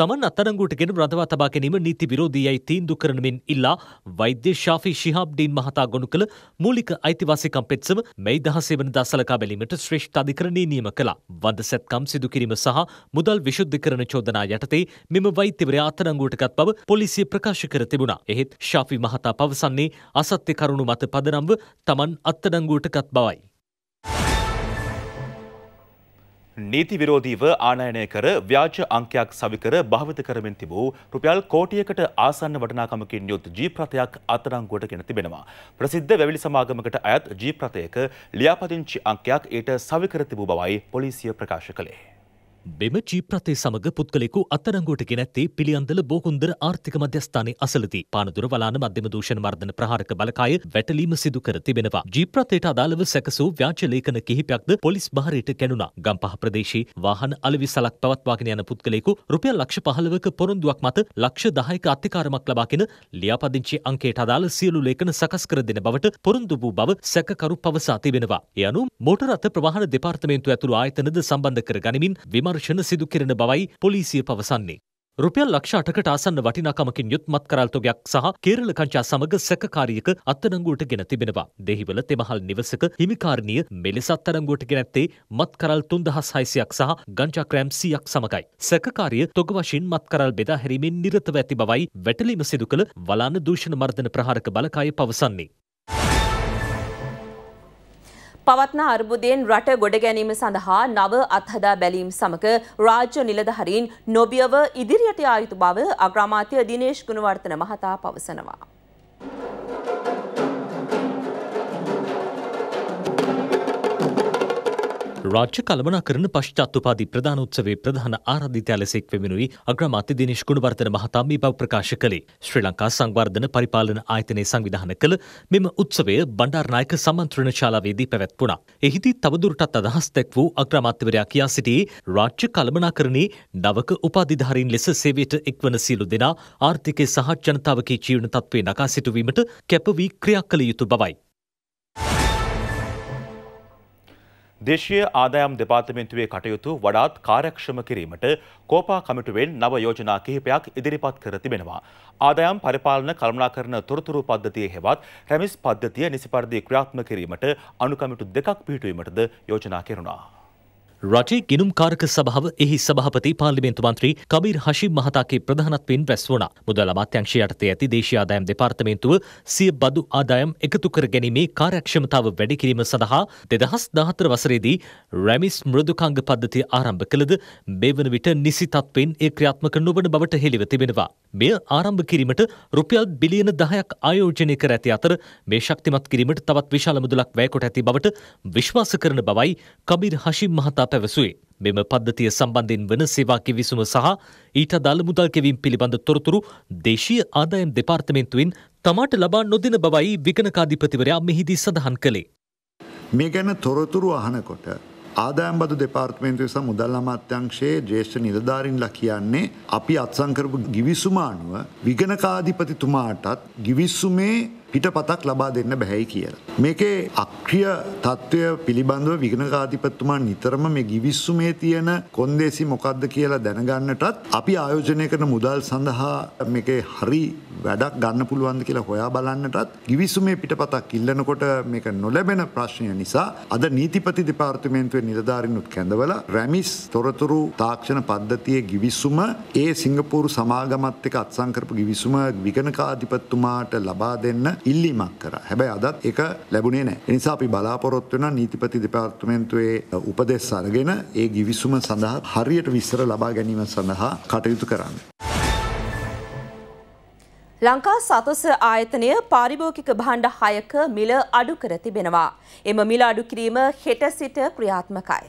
තමන් අත්තරංගුවටගෙන රඳවා තබා ගැනීම නීති විරෝධී යයි තීන්දු කරන මෙන් ඉල්ලා වෛද්‍ය ශාෆි ශිහාබ් ඩීන් මහතා ගොනු කළ මූලික අයිතිවාසිකම් පෙත්සම මෙයි දහසේ වනදා සලකා බැලීමට ශ්‍රේෂ්ඨ අධිකරණයේ නියම කළා. වදසැත්කම් සිදු කිරීම සහ මුදල් විශුද්ධිකරණ චෝදනා යටතේ මෙම වෛද්‍යවරයා අත්තරංගුවටගත් බව පොලිසිය ප්‍රකාශ කර තිබුණා. එහෙත් ශාෆි මහතා පවසන්නේ අසත්‍ය කරුණු මත පදනම්ව තමන් අත්තරංගුවටගත් බවයි. නීති විරෝධීව ආනයනය කර ව්‍යාජ අංකයක් සවිකර භාවිත කරමින් තිබූ රුපියල් කෝටියකට ආසන්න වටනාකමකින් යුත් ජීප්‍රතයක් අතරංගුවට ගෙන තිබෙනවා. ප්‍රසිද්ධ වැවිලි සමාගමකට අයත් ජීප්‍රතයක ලියාපදිංචි අංකයක් ඊට සවිකර තිබූ බවයි පොලිසිය ප්‍රකාශ කළේ. මෙම චීප්‍රතේ සමඟ පුද්ගලෙකු අත්තරංගුවට ගෙනැත්තේ පිළියන්දල බෝකුන්දර ආර්ථික මධ්‍යස්ථානයේ අසලති පානදුර වලාන මධ්‍යම දූෂණ මර්ධන ප්‍රහාරක බලකාය වැටලීම සිදු කර තිබෙනවා. ජීප්‍රතේට අදාළව සැකසූ ව්‍යාජ ලේඛන කිහිපයක්ද පොලිස් බහරයට කැණුනා. ගම්පහ ප්‍රදේශයේ වාහන අලෙවි සලක් පවත්වාගෙන යන පුද්ගලෙකු රුපියල් ලක්ෂ 15ක පොරොන්දුවක් මත ලක්ෂ 10ක අත්කාරමක් ලබාගෙන ලියාපදිංචි අංකයට අදාළ සියලු ලේඛන සකස් කර දෙන බවට පොරොන්දු වූ බව සැකකරු පවසා තිබෙනවා. ඒ අනුව මෝටර රථ ප්‍රවාහන දෙපාර්තමේන්තුව ඇතුළු ආයතනද සම්බන්ධ කර ගනිමින් විමර්ශන විමර්ශන සිදු කෙරෙන බවයි පොලිසිය පවසන්නේ. රුපියල් ලක්ෂ අටකට ආසන්න වටිනාකමකින් යුත් මත්කරල් තොගයක් සහ කේරළ කංචා සමග සැකකාරියක අත්තරංගුවට ගෙන තිබෙනවා. දෙහිවල තෙමහල් නිවසක හිමිකාරණිය මෙලෙස අත්තරංගුවට ගෙනැත්තේ මත්කරල් තුන්දහස් හයිසියක් සහ ගංචා ක්‍රෑම් සියක් සමගයි. සැකකාරිය තොග වශයෙන් මත්කරල් බෙදා හැරීමෙන් නිරතව ඇති බවයි වැටලීම සිදු කළ වලාන දූෂණ මර්ධන ප්‍රහාරක බලකාය පවසන්නේ. පවත්න අර්බුදයෙන් රට ගොඩ ගැනීම සඳහා නව අත්හදා බැලීම් සමග රාජ්‍ය නිලධහරින් නොබියව ඉදිරියට ආයුතු බව අග්‍රාමාත්‍ය දිනේශ් ගුණවර්තන මහතා පවසනවා. රාජ්‍ය කළමනාකරණ පශ්චාත්තුපාදී ප්‍රධාන උත්සවේ ප්‍රධාන ආරාධිතයා ලෙස එක්වෙමිනුයි අග්‍රාමාත්‍ය දිනේෂ් ගුණවර්ධන මහතා මේ බව ප්‍රකාශ කළේ. ශ්‍රී ලංකා සංවර්ධන පරිපාලන ආයතනයේ සංවිධාන කළ මෙම උත්සවය බණ්ඩාරනායක සමන්ත්‍රණ ශාලාවේදී පැවැත්වුණා. එහිදී තවදුරටත් අදහස් දැක් වූ අග්‍රාමාත්‍යවරයා කියා සිටියේ රාජ්‍ය කළමනාකරණයේ නවක උපාධිධාරීන් ලෙස සේවයට එක්වන සියලු දෙනා ආර්ථිකය සහ ජනතාවගේ ජීවන තත්ත්වේ නකා සිටුවීමට කැපවී ක්‍රියා කළ යුතු බවයි. දේශීය ආදායම් දෙපාර්තමේන්තුවේ කටයුතු වඩාත් කාර්යක්ෂම කිරීමට කෝපා කමිටුවෙන් නව යෝජනා කිහිපයක් ඉදිරිපත් කර තිබෙනවා. ආදායම් පරිපාලන කළමනාකරන තොරතුරු පද්ධතිය හෙවත් රැමිස් පද්ධතිය නිසි පරිදි ක්‍රියාත්මක කිරීමට අනුකමිටු දෙකක් පිහිටුවීමටද යෝජනා කෙරුණා. රටේ ගිනුම්කාරක සභාව එහි සභාපති පාර්ලිමේන්තු මන්ත්‍රී කබීර් හෂිම් මහතාගේ ප්‍රධානත්වයෙන් රැස් වුණා. මුදල් අමාත්‍යංශය යටතේ ඇති දේශීය ආදායම් දෙපාර්තමේන්තුව සිය බදු ආදායම් එකතු කර ගැනීමේ කාර්යක්ෂමතාව වැඩි කිරීම සඳහා 2014 වසරේදී රැමිස් මෘදුකාංග පද්ධතිය ආරම්භ කළද මේ වන විට නිසි තත්ත්වයෙන් ඒ ක්‍රියාත්මක නොවන බවට හෙළිව තිබෙනවා. මෙය ආරම්භ කිරීමට රුපියල් බිලියන දහයක් ආයෝජනය කර ඇති අතර මේ ශක්තිමත් කිරීමට තවත් විශාල මුදලක් වැයකොට ඇති බවට විශ්වාස කරන බවයි කබිර් හෂිම් මහතා පැවසුවේ. මෙම පද්ධතිය සම්බන්ධයෙන් වන සේවාකි විසුම සහ ඊට අදාළ මුදල් කෙවීම් පිළිබඳ තොරතුරු දේශීය ආදායම් දෙපාර්තමේන්තුවෙන් තමාට ලබා නොදෙන බවයි විගණකාධිපතිවරයා මෙහිදී සඳහන් කළේ. මේ ගැන තොරතුරු අහනකොට ආදායම්බදු දෙපාර්තමේන්තුව සහ මුදල් අමාත්‍යංශයේ ජේෂ්ඨ නිලධාරින්ලා කියන්නේ අපි අත්සංකරපු ගිවිසුමානුව විගණකාධිපතිතුමාටත් ගිවිස්සුමේ පිටපතක් ලබා දෙන්න බැහැයි කියලා. මේකේ අක්‍රිය තත්ත්වය පිළිබඳව විගණකාධිපත්තුමා නිතරම මේ ගිවිස්සුමේ තියෙන කොන්දේසි මොකක්ද කියලා දැනගන්නටත් අපි ආයෝජනය කරන මුදල් සඳහා මේකේ හරි වැඩක් ගන්න පුළුවන්ද කියලා හොයා බලන්නටත් ගිවිසුමේ පිටපතක් ඉල්ලනකොට මේක නොලැබෙන ප්‍රශ්නය නිසා අද නීතිපති දෙපාර්තමේන්තුවේ නිලධාරිනුත් කැඳවල රැමිස් තොරතුරු තාක්ෂණ පද්ධතියේ ගිවිසුම ඒ සිංගපූරු සමාගමත් එක අත්සංකරපු ගිවිසුම විගණකාධිපත්තුමාට ලබා දෙන්න ඉල්ලීමක් කරා. හැබැයි අදත් ඒක ලැබුණේ නැහැ. ඒ නිසා අපි බලාපොරොත්තු වෙන නීතිපති දෙපාර්තමේන්තුවේ උපදෙස් අරගෙන ඒ ගිවිසුම සඳහා හරියට විස්තර ලබා ගැනීම සඳහා කටයුතු කරන්න. ලංකා සතස ආයතනය පාරිභෝගික භාණ්ඩ හයක මිල අඩු කර තිබෙනවා. එම මිල අඩු කිරීම හෙට සිට ක්‍රියාත්මකයි.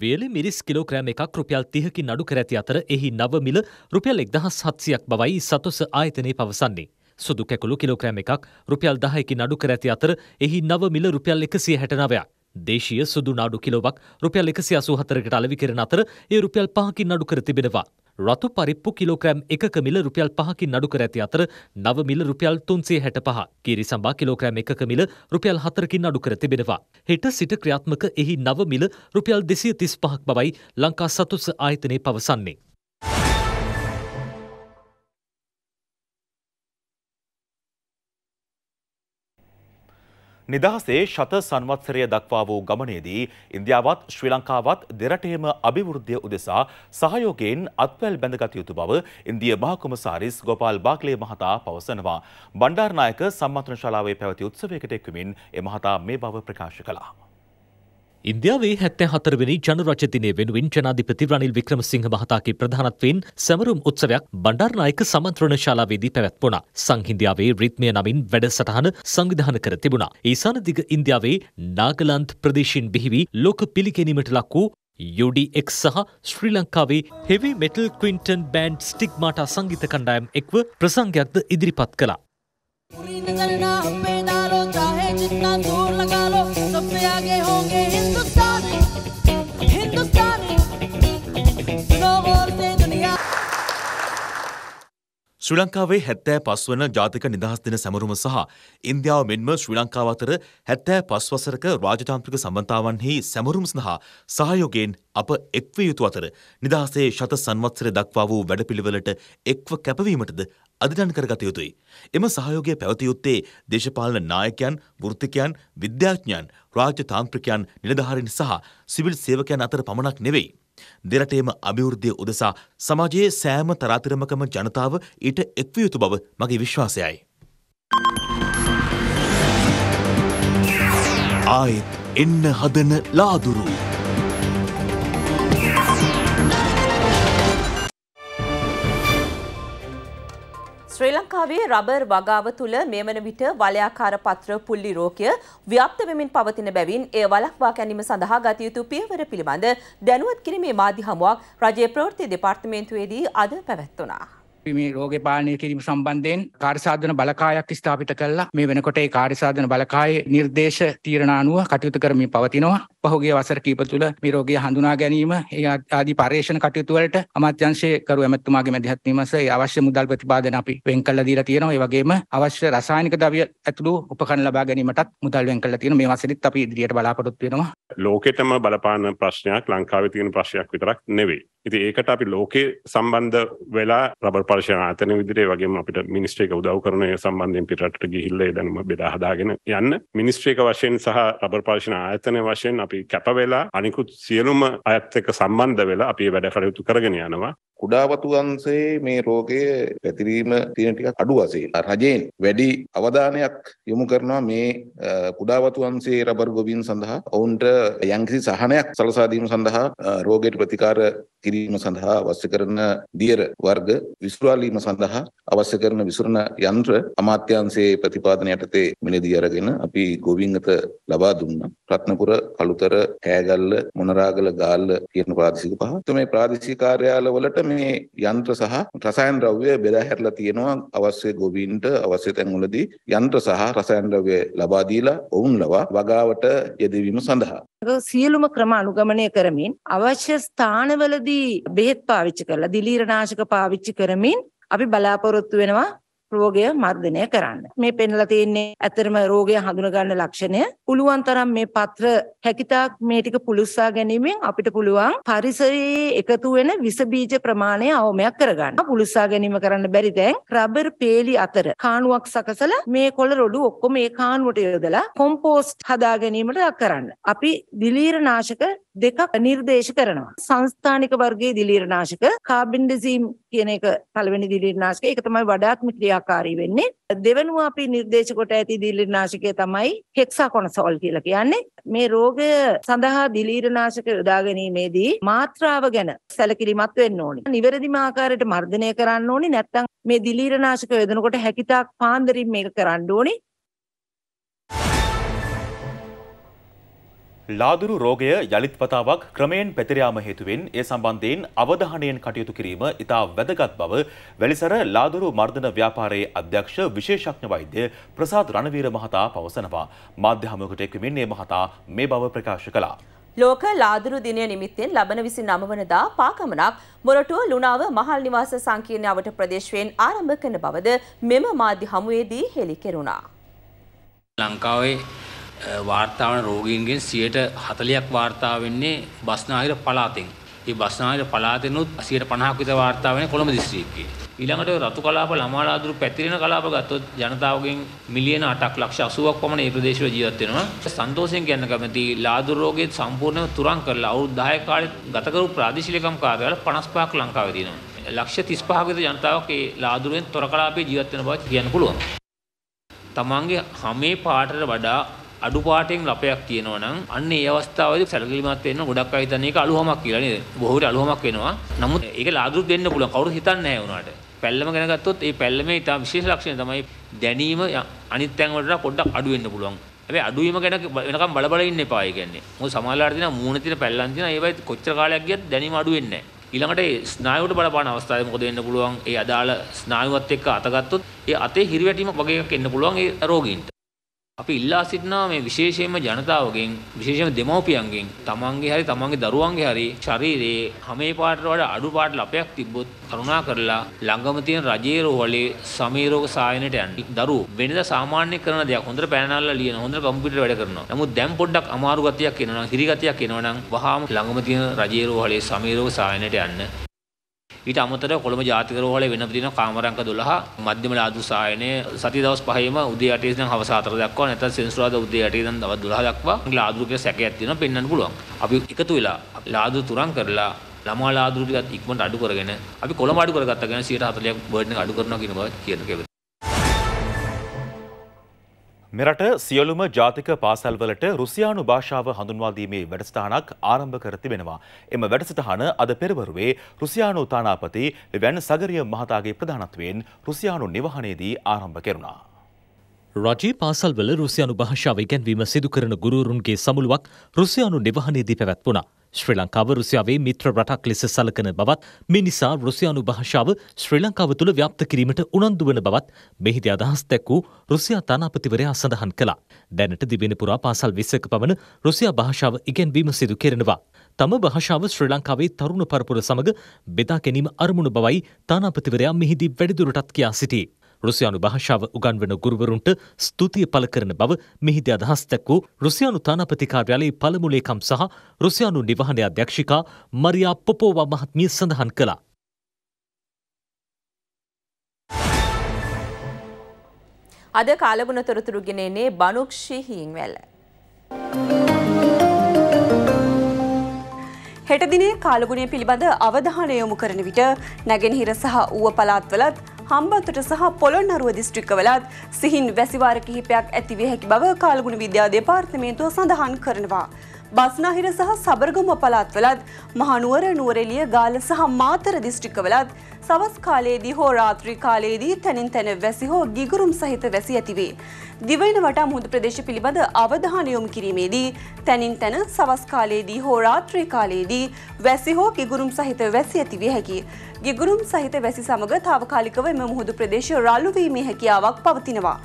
වියලි මිරිස් කිලෝග්‍රෑම් එකක් රුපියල් 30කින් අඩු කර ඇති අතර එහි නව මිල රුපියල් 1700ක් බවයි සතොස ආයතනය පවසන්නේ. සුදු කැකුළු කිලෝග්‍රෑම් එකක් රුපියල් දහයකින් අඩු කර ඇති අතර එහි නව මිල රුපියල් එකසිය හැටනවයක්. දේශීය සුදු නාඩු කිලෝවක් රුපියල් එකසි අසූ හතරකට අලවි කරන අතර ඒ රුපියල් පහකින් අඩු කර තිබෙනවා. රතු පරිප්පු කිලෝග්‍රෑම් එකක මිල රුපියල් පහකින් අඩු කර ඇති අතර නව මිල රුපියල් තුන්සේ හැට පහ කිරි සම්බා කිලෝග්‍රෑම් එකක මිල රුපියල් හතරකින් අඩු කර තිබෙනවා. හෙට සිට ක්‍රියාත්මක එහි නව මිල රුපියල් දෙසිය තිස් පහක් බවයි ලංකා සතුස ආයතනය පවසන්නේ. නිදහසේ ශත සංවත්සරය දක්වා වූ ගමනේදී ඉන්දියාවත් ශ්‍රී ලංකාවත් දෙරටේම අභිවෘද්ධිය උදෙසා සහයෝගයෙන් අත්වැල් බැඳගත යුතු බව ඉන්දිය මහකොමසාරිස් ගෝපාල් බාක්ලේ මහතා පවසනවා. බණ්ඩාරනායක සම්මන්ත්‍රණ ශාලාවේ පැවති උත්සවයකට එක්වමින් එ මහතා මේ බව ප්‍රකාශ කළා. ඉන්දියාවේ හැත්තෑ හතරවෙනි ජනරජදිනය වෙනුවෙන් ජනාධිපති රනිල් වික්‍රමසිංහ මහතාගේ ප්‍රධානත්වයෙන් සැමරුම් උත්සවයක් බණ්ඩාරනායක සමන්ත්‍රණ ශාලාවේදී පැවැත්වුණා. සංහින්දියාවේ රිද්මය නමින් වැඩසටහන සංවිධාන කර තිබුණා. ඊසාන දිග ඉන්දියාවේ නාගලන්ත් ප්‍රදේශයෙන් බිහිවි ලෝක පිළිගැනීමට ලක් වූ UDX සහ ශ්‍රී ලංකාවේ heavy metal Quintin band Stigmata සංගීත කණ්ඩායම් එක්ව ප්‍රසංගයක්ද ඉදිරිපත් කළා. से जितना दूर लगा लो सबसे आगे होंगे हिंदुस्तानी हिंदुस्तानी ශ්‍රී ලංකාවේ හැත්තෑ පස්වන ජාතික නිදහස් දින සැමරුම සහ ඉන්දියාව මෙන්ම ශ්‍රී ලංකාව අතර හැත්තෑ පස්වසරක රාජතාන්ත්‍රික සම්බන්ධාවන්හි සැමරුම් සඳහා සහයෝගයෙන් අප එක්ව යුතු අතර නිදහසේ ශත සංවත්සර දක්වා වූ වැඩපිළිවෙලට එක්ව කැපවීමටද අධිටන් කරගත යුතුයි. එම සහයෝගය පැවතියුත්තේ දේශපාලන නායකයන්, වෘත්තිකයන්, විද්‍යාඥයන්, රාජ්‍ය තාන්ත්‍රිකයන්, නිලධාරීන් සහ සිවිල් සේවකයන් අතර පමණක් නෙවෙයි. දෙරටේම අභිවෘද්ධිය උදෙසා සමාජයේ සෑම තරාතිරමකම ජනතාව ඊට එක්විය යුතු බව මගේ විශ්වාසයයි. ආයෙත් එන්න හදන ලාදුරු ශ්‍රී ලංකාවේ රබර් වගාව තුළ මෙමන විට වලයාකාර පත්‍ර පුල්ලි රෝගය ව්‍යාප්ත වෙමින් පවතින බැවින් එය වළක්වා ගැනීම සඳහා ගත යුතු පියවර පිළිබඳ දැනුවත් කිරීමේ මාධ්‍ය හමුවක් රජයේ ප්‍රවෘත්ති දෙපාර්තමේන්තුවේදී අද පැවැත්වුණා. මේ රෝග පාලනය කිරීම සම්බන්ධයෙන් කාර්සාධන බලකායක් ස්ථාපිත කල්ලා මේ වෙනකොට ඒ කාරිසාධන බලකාය නිර්දේශ තීරණානුව කටයුතු කරමින් පවතිනවා පහුගේ වසර කීප තුළ මිරෝගය හඳුනා ගැනීම ඒ ආදි පර්යේෂණ කටයුතුවලට අමාත්‍යංශය කරු ඇමැතුමාගේ මැදිහත්වීමස ඒ අවශ්‍ය මුදල් ප්‍රතිපාදන අපි වෙන් කළා දීලා තියෙනවා ඒ වගේම අවශ්‍ය රසායනික ද්‍රව්‍ය ඇතුළු උපකරණ ලබා ගැනීමටත් මුදල් වෙන් කළා තියෙනවා මේ වසරෙත් අපි ඉදිරියට බලාපොරොත්තු වෙනවා ලෝකෙටම බලපාන ප්‍රශ්නයක් ලංකාවේ තියෙන ප්‍රශ්නයක් විතරක් නෙවෙයි ඉතින් ඒකට අපි ලෝකේ සම්බන්ධ වෙලා රබර් ස්පර්ශන ආතන විදිරේ වගේම අපිට මිනිස්ට්‍රේක උදව් කරන සම්බන්ධයෙන් පිටරට ගිහිල්ලේ දැනුම බෙදා හදාගෙන යන්න මිනිස්ට්‍රේක වශයෙන් සහ රබර් පාර්ශන ආයතන වශයෙන් අපි කැපවෙලා අනිකුත් සියලුම අයත් එක්ක සම්බන්ධ වෙලා අපි වැඩ කටයුතු කරගෙන යනවා කුඩා වතු වංශයේ මේ රෝගය පැතිරීම තියෙන ටිකක් අඩු වශයෙන් රජයෙන් වැඩි අවධානයක් යොමු කරනවා මේ කුඩා වතු වංශයේ රබර් ගොවීන් සඳහා ඔවුන්ට යම්කිසි සහනයක් සලසා දීම සඳහා රෝගයට ප්‍රතිකාර කිරීම සඳහා අවශ්‍ය කරන දියර වර්ග විසුරුවාලීම සඳහා අවශ්‍ය කරන විසුරණ යන්ත්‍ර අමාත්‍යාංශයේ ප්‍රතිපාදන යටතේ මිලදී අරගෙන අපි ගොවීන්ගත ලබා දුන්නා රත්නපුර කළුතර කෑගල්ල මොනරාගල ගාල්ල කියන ප්‍රාදේශික පහ මේ ප්‍රාදේශීය කාර්යාලවලට මේ යන්ත්‍ර සහ රසායන ද්‍රව්‍ය බෙදා හැරලා තියෙනවා අවශ්‍ය ගොවීන්ට අවශ්‍ය තැන්වලදී යන්ත්‍ර සහ රසායන ද්‍රව්‍ය ලබා දීලා ඔවුන් ලවා වගාවට යෙදවීම සඳහා සියලුම ක්‍රම අනුගමනය කරමින් අවශ්‍ය ස්ථානවලදී බෙහෙත් පාවිච්චි කරලා දිලීරනාශක පාවිච්චි කරමින් අපි බලාපොරොත්තු වෙනවා රෝගය මර්ධනය කරන්න. මේ පෙන්ලා තියෙන්නේ ඇතරම රෝගය හඳුනගන්න ලක්ෂණය. පුළුවන් තරම් මේ පත්‍ර හැකිතාක් මේ ටික පුළුස්සා ගැනීමෙන් අපිට පුළුවන් පරිසරයේ එකතු වෙන විස බීජ ප්‍රමාණය අවමයක් කරගන්න. පුළුස්සා ගැනීම කරන්න බැරි දැන් රබර් පේලි අතර කාණුවක් සකසලා මේ කොළ රොඩු ඔක්කොම ඒ කාණුවට යොදලා කොම්පෝස්ට් හදා ගැනීමට කරන්න. අපි දිලීර නාශක දෙකක් නිර්දේශ කරනවා. සංස්ථානික වර්ගයේ දිලීරනාශක කාබන් ඩිසීම් කියන එක පළවෙනි දිලීරනාශක. ඒක තමයි වඩාත්ම ක්‍රියාකාරී වෙන්නේ. දෙවෙනුව අපි නිර්දේශ කොට ඇති දිලීරනාශකය තමයි හෙක්සාකොනසෝල් කියලා කියන්නේ. මේ රෝගය සඳහා දිලීරනාශක යොදා ගැනීමේදී මාත්‍රාව ගැන සැලකිලිමත් වෙන්න ඕනේ. නිවැරදිම ආකාරයට මර්ධනය කරන්න ඕනේ. නැත්නම් මේ දිලීරනාශක යොදනකොට හැකිතාක් පාන්දරින් මේක කරන්න ඕනේ. ලාදුරු රෝගය යළිත් වතාවක් ක්‍රමයෙන් පැතිරයාම හේතුවෙන් ඒ සම්බන්ධයෙන් අවධානයෙන් කටයුතු කිරීම ඉතා වැදගත් බව වැලිසර ලාදුරු මර්ධන ව්‍යාපාරයේ අධ්‍යක්ෂ විශේෂඥ වෛද්‍ය ප්‍රසාද් රණවීර මහතා පවසනවා. මාධ්‍ය හමුවකට එක්වමින් ඒ මහතා මේ බව ප්‍රකාශ කළා. ලෝක ලාදුරු දිනය නිමිත්තෙන් ලබන විසි නමවනදා පාකමනක් මොරටුව ලුණාව මහල් නිවාස සංකීර්ණාවට ප්‍රදේශවයෙන් ආරම්භ කන බවද මෙම මාධ්‍ය හමුවේදී හෙළි කෙරුණා. ලංකාවේ වාර්තාාවන රෝගීන්ගෙන් සියයට හතලයක් වාර්තා වෙන්නේ බස්නාහිර පලාතෙන්. ඒ බස්නාහිර පලාතෙනුත් සියයට පණහක් විතර වාර්තා වෙන්නේ කොළඹ දිස්ත්‍රික්කයේ. ඊළඟට රතු කලාප ළමාලාදුරු පැතිරෙන කලාප ගත්තොත් ජනතාවගෙන් මිලියන 8ක් ලක්ෂ 80ක් පමණ ඒ ප්‍රදේශවල ජීවත් වෙනවා. සන්තෝෂයෙන් කියන්න කැමති ලාදුරු රෝගයේ සම්පූර්ණව තුරන් කරලා අවුරුදු 10 කාලෙ ගත කරපු ප්‍රාදේශීයකම් කාර්යාල 55ක් ලංකාවේ තියෙනවා. ලක්ෂ 35ක විතර ජනතාවක් ඒ ලාදුරුවෙන් තොර කලාපේ ජීවත් වෙන බව කියන්න පුළුවන්. තමන්ගේ හැමේ පාටට වඩා අඩුපාටෙන් ලපයක් තියෙනවා නම් අන්න ඒ අවස්ථාවේදී සැලකිලිමත් වෙන්න ගොඩක් අය හිතන්නේ ඒක අලුහමක් කියලා නේද? බොහෝ විට අලුහමක් වෙනවා. නමුත් ඒක ලාගුරුත් දෙන්න පුළුවන්. කවුරු හිතන්නේ නැහැ වුණාට. පැල්ලම ගැන ගත්තොත් ඒ පැල්ලමේ ඉතා විශේෂ ලක්ෂණය තමයි දැනීම අනිත් තැන් වලට පොඩ්ඩක් අඩු වෙන්න පුළුවන්. හැබැයි අඩු වීම ගැන වෙනකම් බල බල ඉන්න එපා. ඒ කියන්නේ මොකද සමාජලාට තියෙන මූණ තියෙන පැල්ලම් තියෙන ඒවයි කොච්චර කාලයක් ගියත් දැනීම අඩු වෙන්නේ නැහැ. ඊළඟට ඒ ස්නායුවට බලපාන අවස්ථාවේ මොකද වෙන්න පුළුවන්? ඒ අදාළ ස්නායුවත් එක්ක අතගත්තොත් ඒ අතේ හිරිවැටීමක් වගේ එකක් එන්න පුළුවන් ඒ රෝගීන්ට. අපි ඉල්ලා සිටිනවා මේ විශේෂයෙන්ම ජනතාවගෙන් විශේෂයෙන්ම දෙමව්පියන්ගෙන් තමන්ගේ හරි තමන්ගේ දරුවන්ගේ හරි ශරීරයේ හැමේ පාටට වඩා අඩු පාට ලපයක් තිබ්බොත් කරුණා කරලා ළඟම තියෙන රජයේ රෝහලේ සමීරෝග සායනට යන්න. දරුවෝ වෙනද සාමාන්‍ය කරන දේක් හොඳට පෑන අල්ලලා ලියන හොඳට කම්පියුටර් වැඩ කරනවා. නමුත් දැන් පොඩ්ඩක් අමාරු ගතියක් එනවා නම් හිරි ගතියක් එනවා නම් වහාම ළඟම තියෙන රජයේ රෝහලේ සමීරෝග සායනට යන්න. ඊට අමතරව කොළඹ ජාතික රෝහලේ වෙනම දින කාමරංක 12 මධ්‍යම ලාදු සායනය සති දවස් පහේම උදේ 8 ඉඳන් හවස 4 දක්වා නැත්නම් සෙන්සුරාදා උදේ 8 ඉඳන් දවස් 12 දක්වා ලාදුරුගේ සැකයක් තියෙනවා පෙන්වන්න පුළුවන්. අපි එකතු වෙලා ලාදු තුරන් කරලා ළමා ලාදු ටිකත් ඉක්මනට අඩු කරගෙන අපි කොළඹ අඩු කරගත්තා ගැන 140ක් බර්ඩ් එක අඩු කරනවා කියන බව කියන කේවල. මෙරට සියලුම ජාතික පාසල්වලට රුසියානු භාෂාව හඳුන්වාදීමේ වැඩසටහනක් ආරම්භ කර තිබෙනවා. එම වැඩසටහන අද පෙරවරුවේ රුසියානු තානාපති වැන් සගරිය මහතාගේ ප්‍රධානත්වයෙන් රුසියානු නිවහනේදී ආරම්භ කෙරුණා. රජී පාසල්වල රුසියානු භාෂාව ඉගැන්වීම සිදු කරන ගුරුවරුන්ගේ සමුළුවක් රුසියානු නිවහනේදී පැවැත්වුණා. ශ්‍රී ලංකාව රුසියාවේ මිත්‍ර රටක් ලෙස සලකන බවත් මේ නිසා රුසියානු භාෂාව ශ්‍රී ලංකාව තුළ ව්‍යාප්ත කිරීමට උනන්දු වන බවත් මෙහිදී අදහස් දැක් වූ රුසියා තානාපතිවරයා සඳහන් කළා. දැනට දිවෙන පුරා පාසල් විස්සක පමණ රුසියා භාෂාව ඉගෙන්වීම සිදු කෙරෙනවා. තම භාෂාව ශ්‍රී ලංකාවේ තරුණ පරපුර සමඟ බෙදා ගැනීම අරමුණු බවයි තානාපතිවරයා මෙහිදී වැඩිදුරටත් කියා සිටී. රුසියානු භාෂාව උගන්වන ගුරුවරුන්ට ස්තුතිය පළ කරන බව මෙහිදී අදහස් දැක් වූ රුසියානු තානාපති කාර්යාලයේ පළමු ලේකම් සහ රුසියානු නිවහන අධ්‍යක්ෂිකා මරියා පොපෝවා මහත්මිය සඳහන් කළා. අද කාලබුණ තොරතුරු ගෙනෙන්නේ බනුක්ෂි හීන්වැල්ල. හෙට දිනේ කාලගුණය පිළිබඳ අවධානය යොමු කරන විට නැගෙනහිර සහ ඌව පළාත්වලත් හම්බන්තොට සහ පොළොන්නරුව දිස්ත්‍රික්කවලත් සිහින් වැසිවාර කිහිපයක් ඇතිවිය හැකි බව කාලගුණ විද්‍යා දෙපාර්තමේන්තුව සඳහන් කරනවා. බස්නාහිර සහ සබරගම පළාත්වලත් මහනුවර නුවරෙලිය ගාල සහ මාතර දිස්ත්‍රික්කවලත් සවස් කාලයේදී හෝ රාත්‍රී කාලයේදී තැනින් තැන වැසි හෝ ගිගුරුම් සහිත වැසි ඇතිවේ. දිවයින වටා මුහුදු ප්‍රදේශ පිළිබඳ අවධානය යොමු කිරීමේදී තැනින් තැන සවස් කාලයේදී හෝ රාත්‍රී කාලයේදී වැසි හෝ ගිගුරුම් සහිත වැසි ඇතිවිය හැකි. ගිගුරුම් සහිත වැසි සමග తాවකාලිකව එම මුහුදු ප්‍රදේශ රළු වීමේ හැකියාවක් පවතිනවා.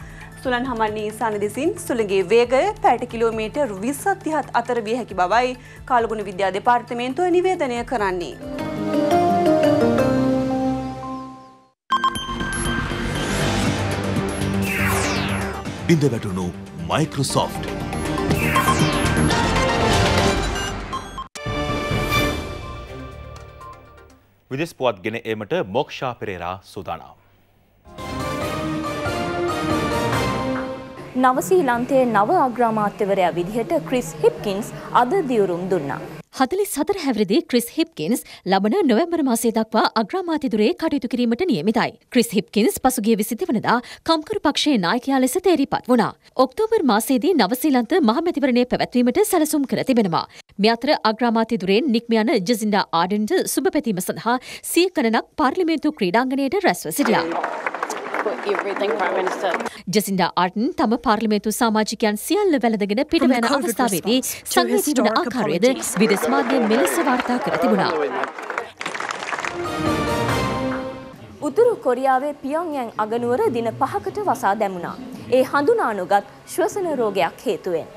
සුළන් හමන්නේ සනිදිසින් සුළගේ වේගය පැට කිලෝමීටර් විස්සත් තිහත් අතර විය හැකි බවයි කාලගුණ විද්‍යා දෙපාර්තමේන්තුව නිවේදනය කරන්නේ. බිඳ වැටුණු මයිකෝසොෆ්ට්. විදෙස් පුවත් ගෙන ඒමට මොක්ෂා පෙරේරා සූදානම්. නවසීලන්තයේ නව අග්‍රාමාත්‍යවරයා විදිහට ක්‍රිස් හිප්කින්ස් අද දියුරුම් දුන්නා. හතලිස් සතර හැවිරිදි ක්‍රිස් හිප්කින්ස් ලබන නොවැම්බර් මාසේ දක්වා අග්‍රාමාත්‍යදුරේ කටයුතු කිරීමට නියමිතයි. ක්‍රිස් හිප්කින්ස් පසුගිය විසිති වනදා කම්කරු පක්ෂයේ නායකයා ලෙස තේරීපත් වුණා. ඔක්තෝබර් මාසේදී නවසීලන්ත මහමැතිවරණය පැවැත්වීමට සැලසුම් කර තිබෙනවා. මේ අතර අග්‍රාමාත්‍යදුරෙන් නික්ම යන ජසින්ඩා ආඩන්ට සුබ පැතීම සඳහා සිය ගණනක් පාර්ලිමේන්තු ක්‍රීඩාංගණයට රැස්ව සිටියා. ජසින්ඩා ආටන් තම පාර්ලිමේතු සාමාජිකයන් සියල්ල වැළඳගෙන පිටවැන අවස්ථාවේදී සංවේදී වන ආකාරයද විදෙස් මාධ්‍ය මෙලෙස වාර්තා කර තිබුණා. උතුරු කොරියාවේ පියොන්යන් අගනුවර දින පහකට වසා දැමුණා. ඒ හඳුනා නොගත් ශ්වසන රෝගයක් හේතුවෙන්.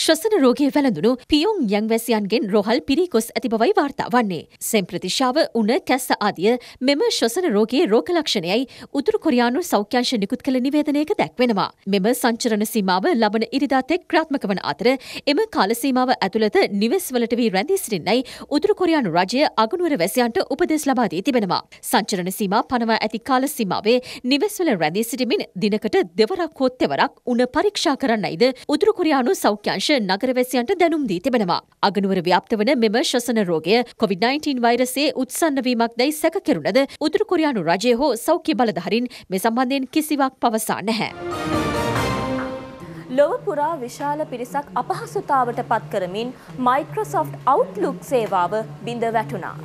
ශ්වසන රෝගය වැළඳුණු පියුම් යංවැසියන්ගෙන් රොහල් පිරිකොස් ඇති බවයි වාර්තා වන්නේ. සෙම්ප්‍රතිශාව උන කැස්ස ආදිය මෙම ශ්වසන රෝගයේ රෝගලක්ෂණයයි උතුරු කොරියානු සෞඛ්‍යංශ නිකුත් කළ නිවේදනයක දැක්වෙනවා. මෙම සංචරණ සීමාව ලබන ඉරිදාතෙක් ක්‍රාත්මක වන අතර එම කාලසීමාව ඇතුළත නිවෙස්වලට වී රැඳී සිටින්නයි උතුරු කොරියානු රජය අගනුවර වැසියන්ට උපදෙස් ලබා දී තිබෙනවා. සංචරණ සීමා පනවා ඇති කාල සීමාවේ නිවෙස්වල රැඳී සිටිමින් දිනකට දෙවරක් හෝ තෙවරක් උණ පරීක්ෂා කරන්නයිද උතුරු කොරියානු සෞඛ්‍යංශ නගරවැසියන්ට දැනුම් දී තිබෙනවා. අගනුවර ව්‍යාප්ත වන මෙම ශ්වසන රෝගය COVID-19 වෛරසයේ උත්සන්නවීමක් දැයි සැක කෙරුණද උතුරු කොරියානු රජය හෝ සෞඛ්‍ය බලධාරීන් මේ සම්බන්ධයෙන් කිසිවක් පවසා නැහැ. ලොව පුරා විශාල පිරිසක් අපහසුතාවට පත් කරමින් Microsoft Outlook සේවාව බිඳ වැටුණා.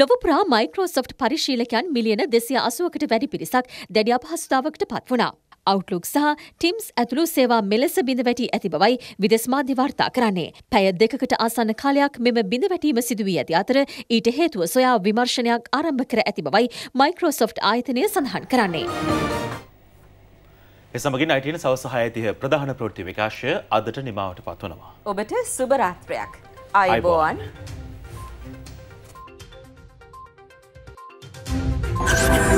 ලොව පුරා Microsoft පරිශීලකයන් මිලියන 280කට වැඩි පිරිසක් දැඩි අපහසුතාවකට පත් වුණා. අවුටලුක් සහ ටිම්ස් ඇතුළු සේවා මෙලෙස බිඳවැටී ඇති බවයි විදෙස් මාධ්‍ය වාර්තා කරන්නේ. පැය දෙකකට ආසන්න කාලයක් මෙම බිඳවැටීම සිදුවී ඇති අතර ඊට හේතුව සොයා විමර්ශනයක් ආරම්භ කර ඇති බවයි මයික්‍රෝසොෆ්ට් ආයතනය සඳහන් කරන්නේ. එසමගින් අයිටන සවසහය ඇතිහ ප්‍රධාන ප්‍රෘති විකාශය අදට නිමාවට පත්වනවා. ඔබට සුභරාත්‍රයක් අයිබෝවන්. Thank you.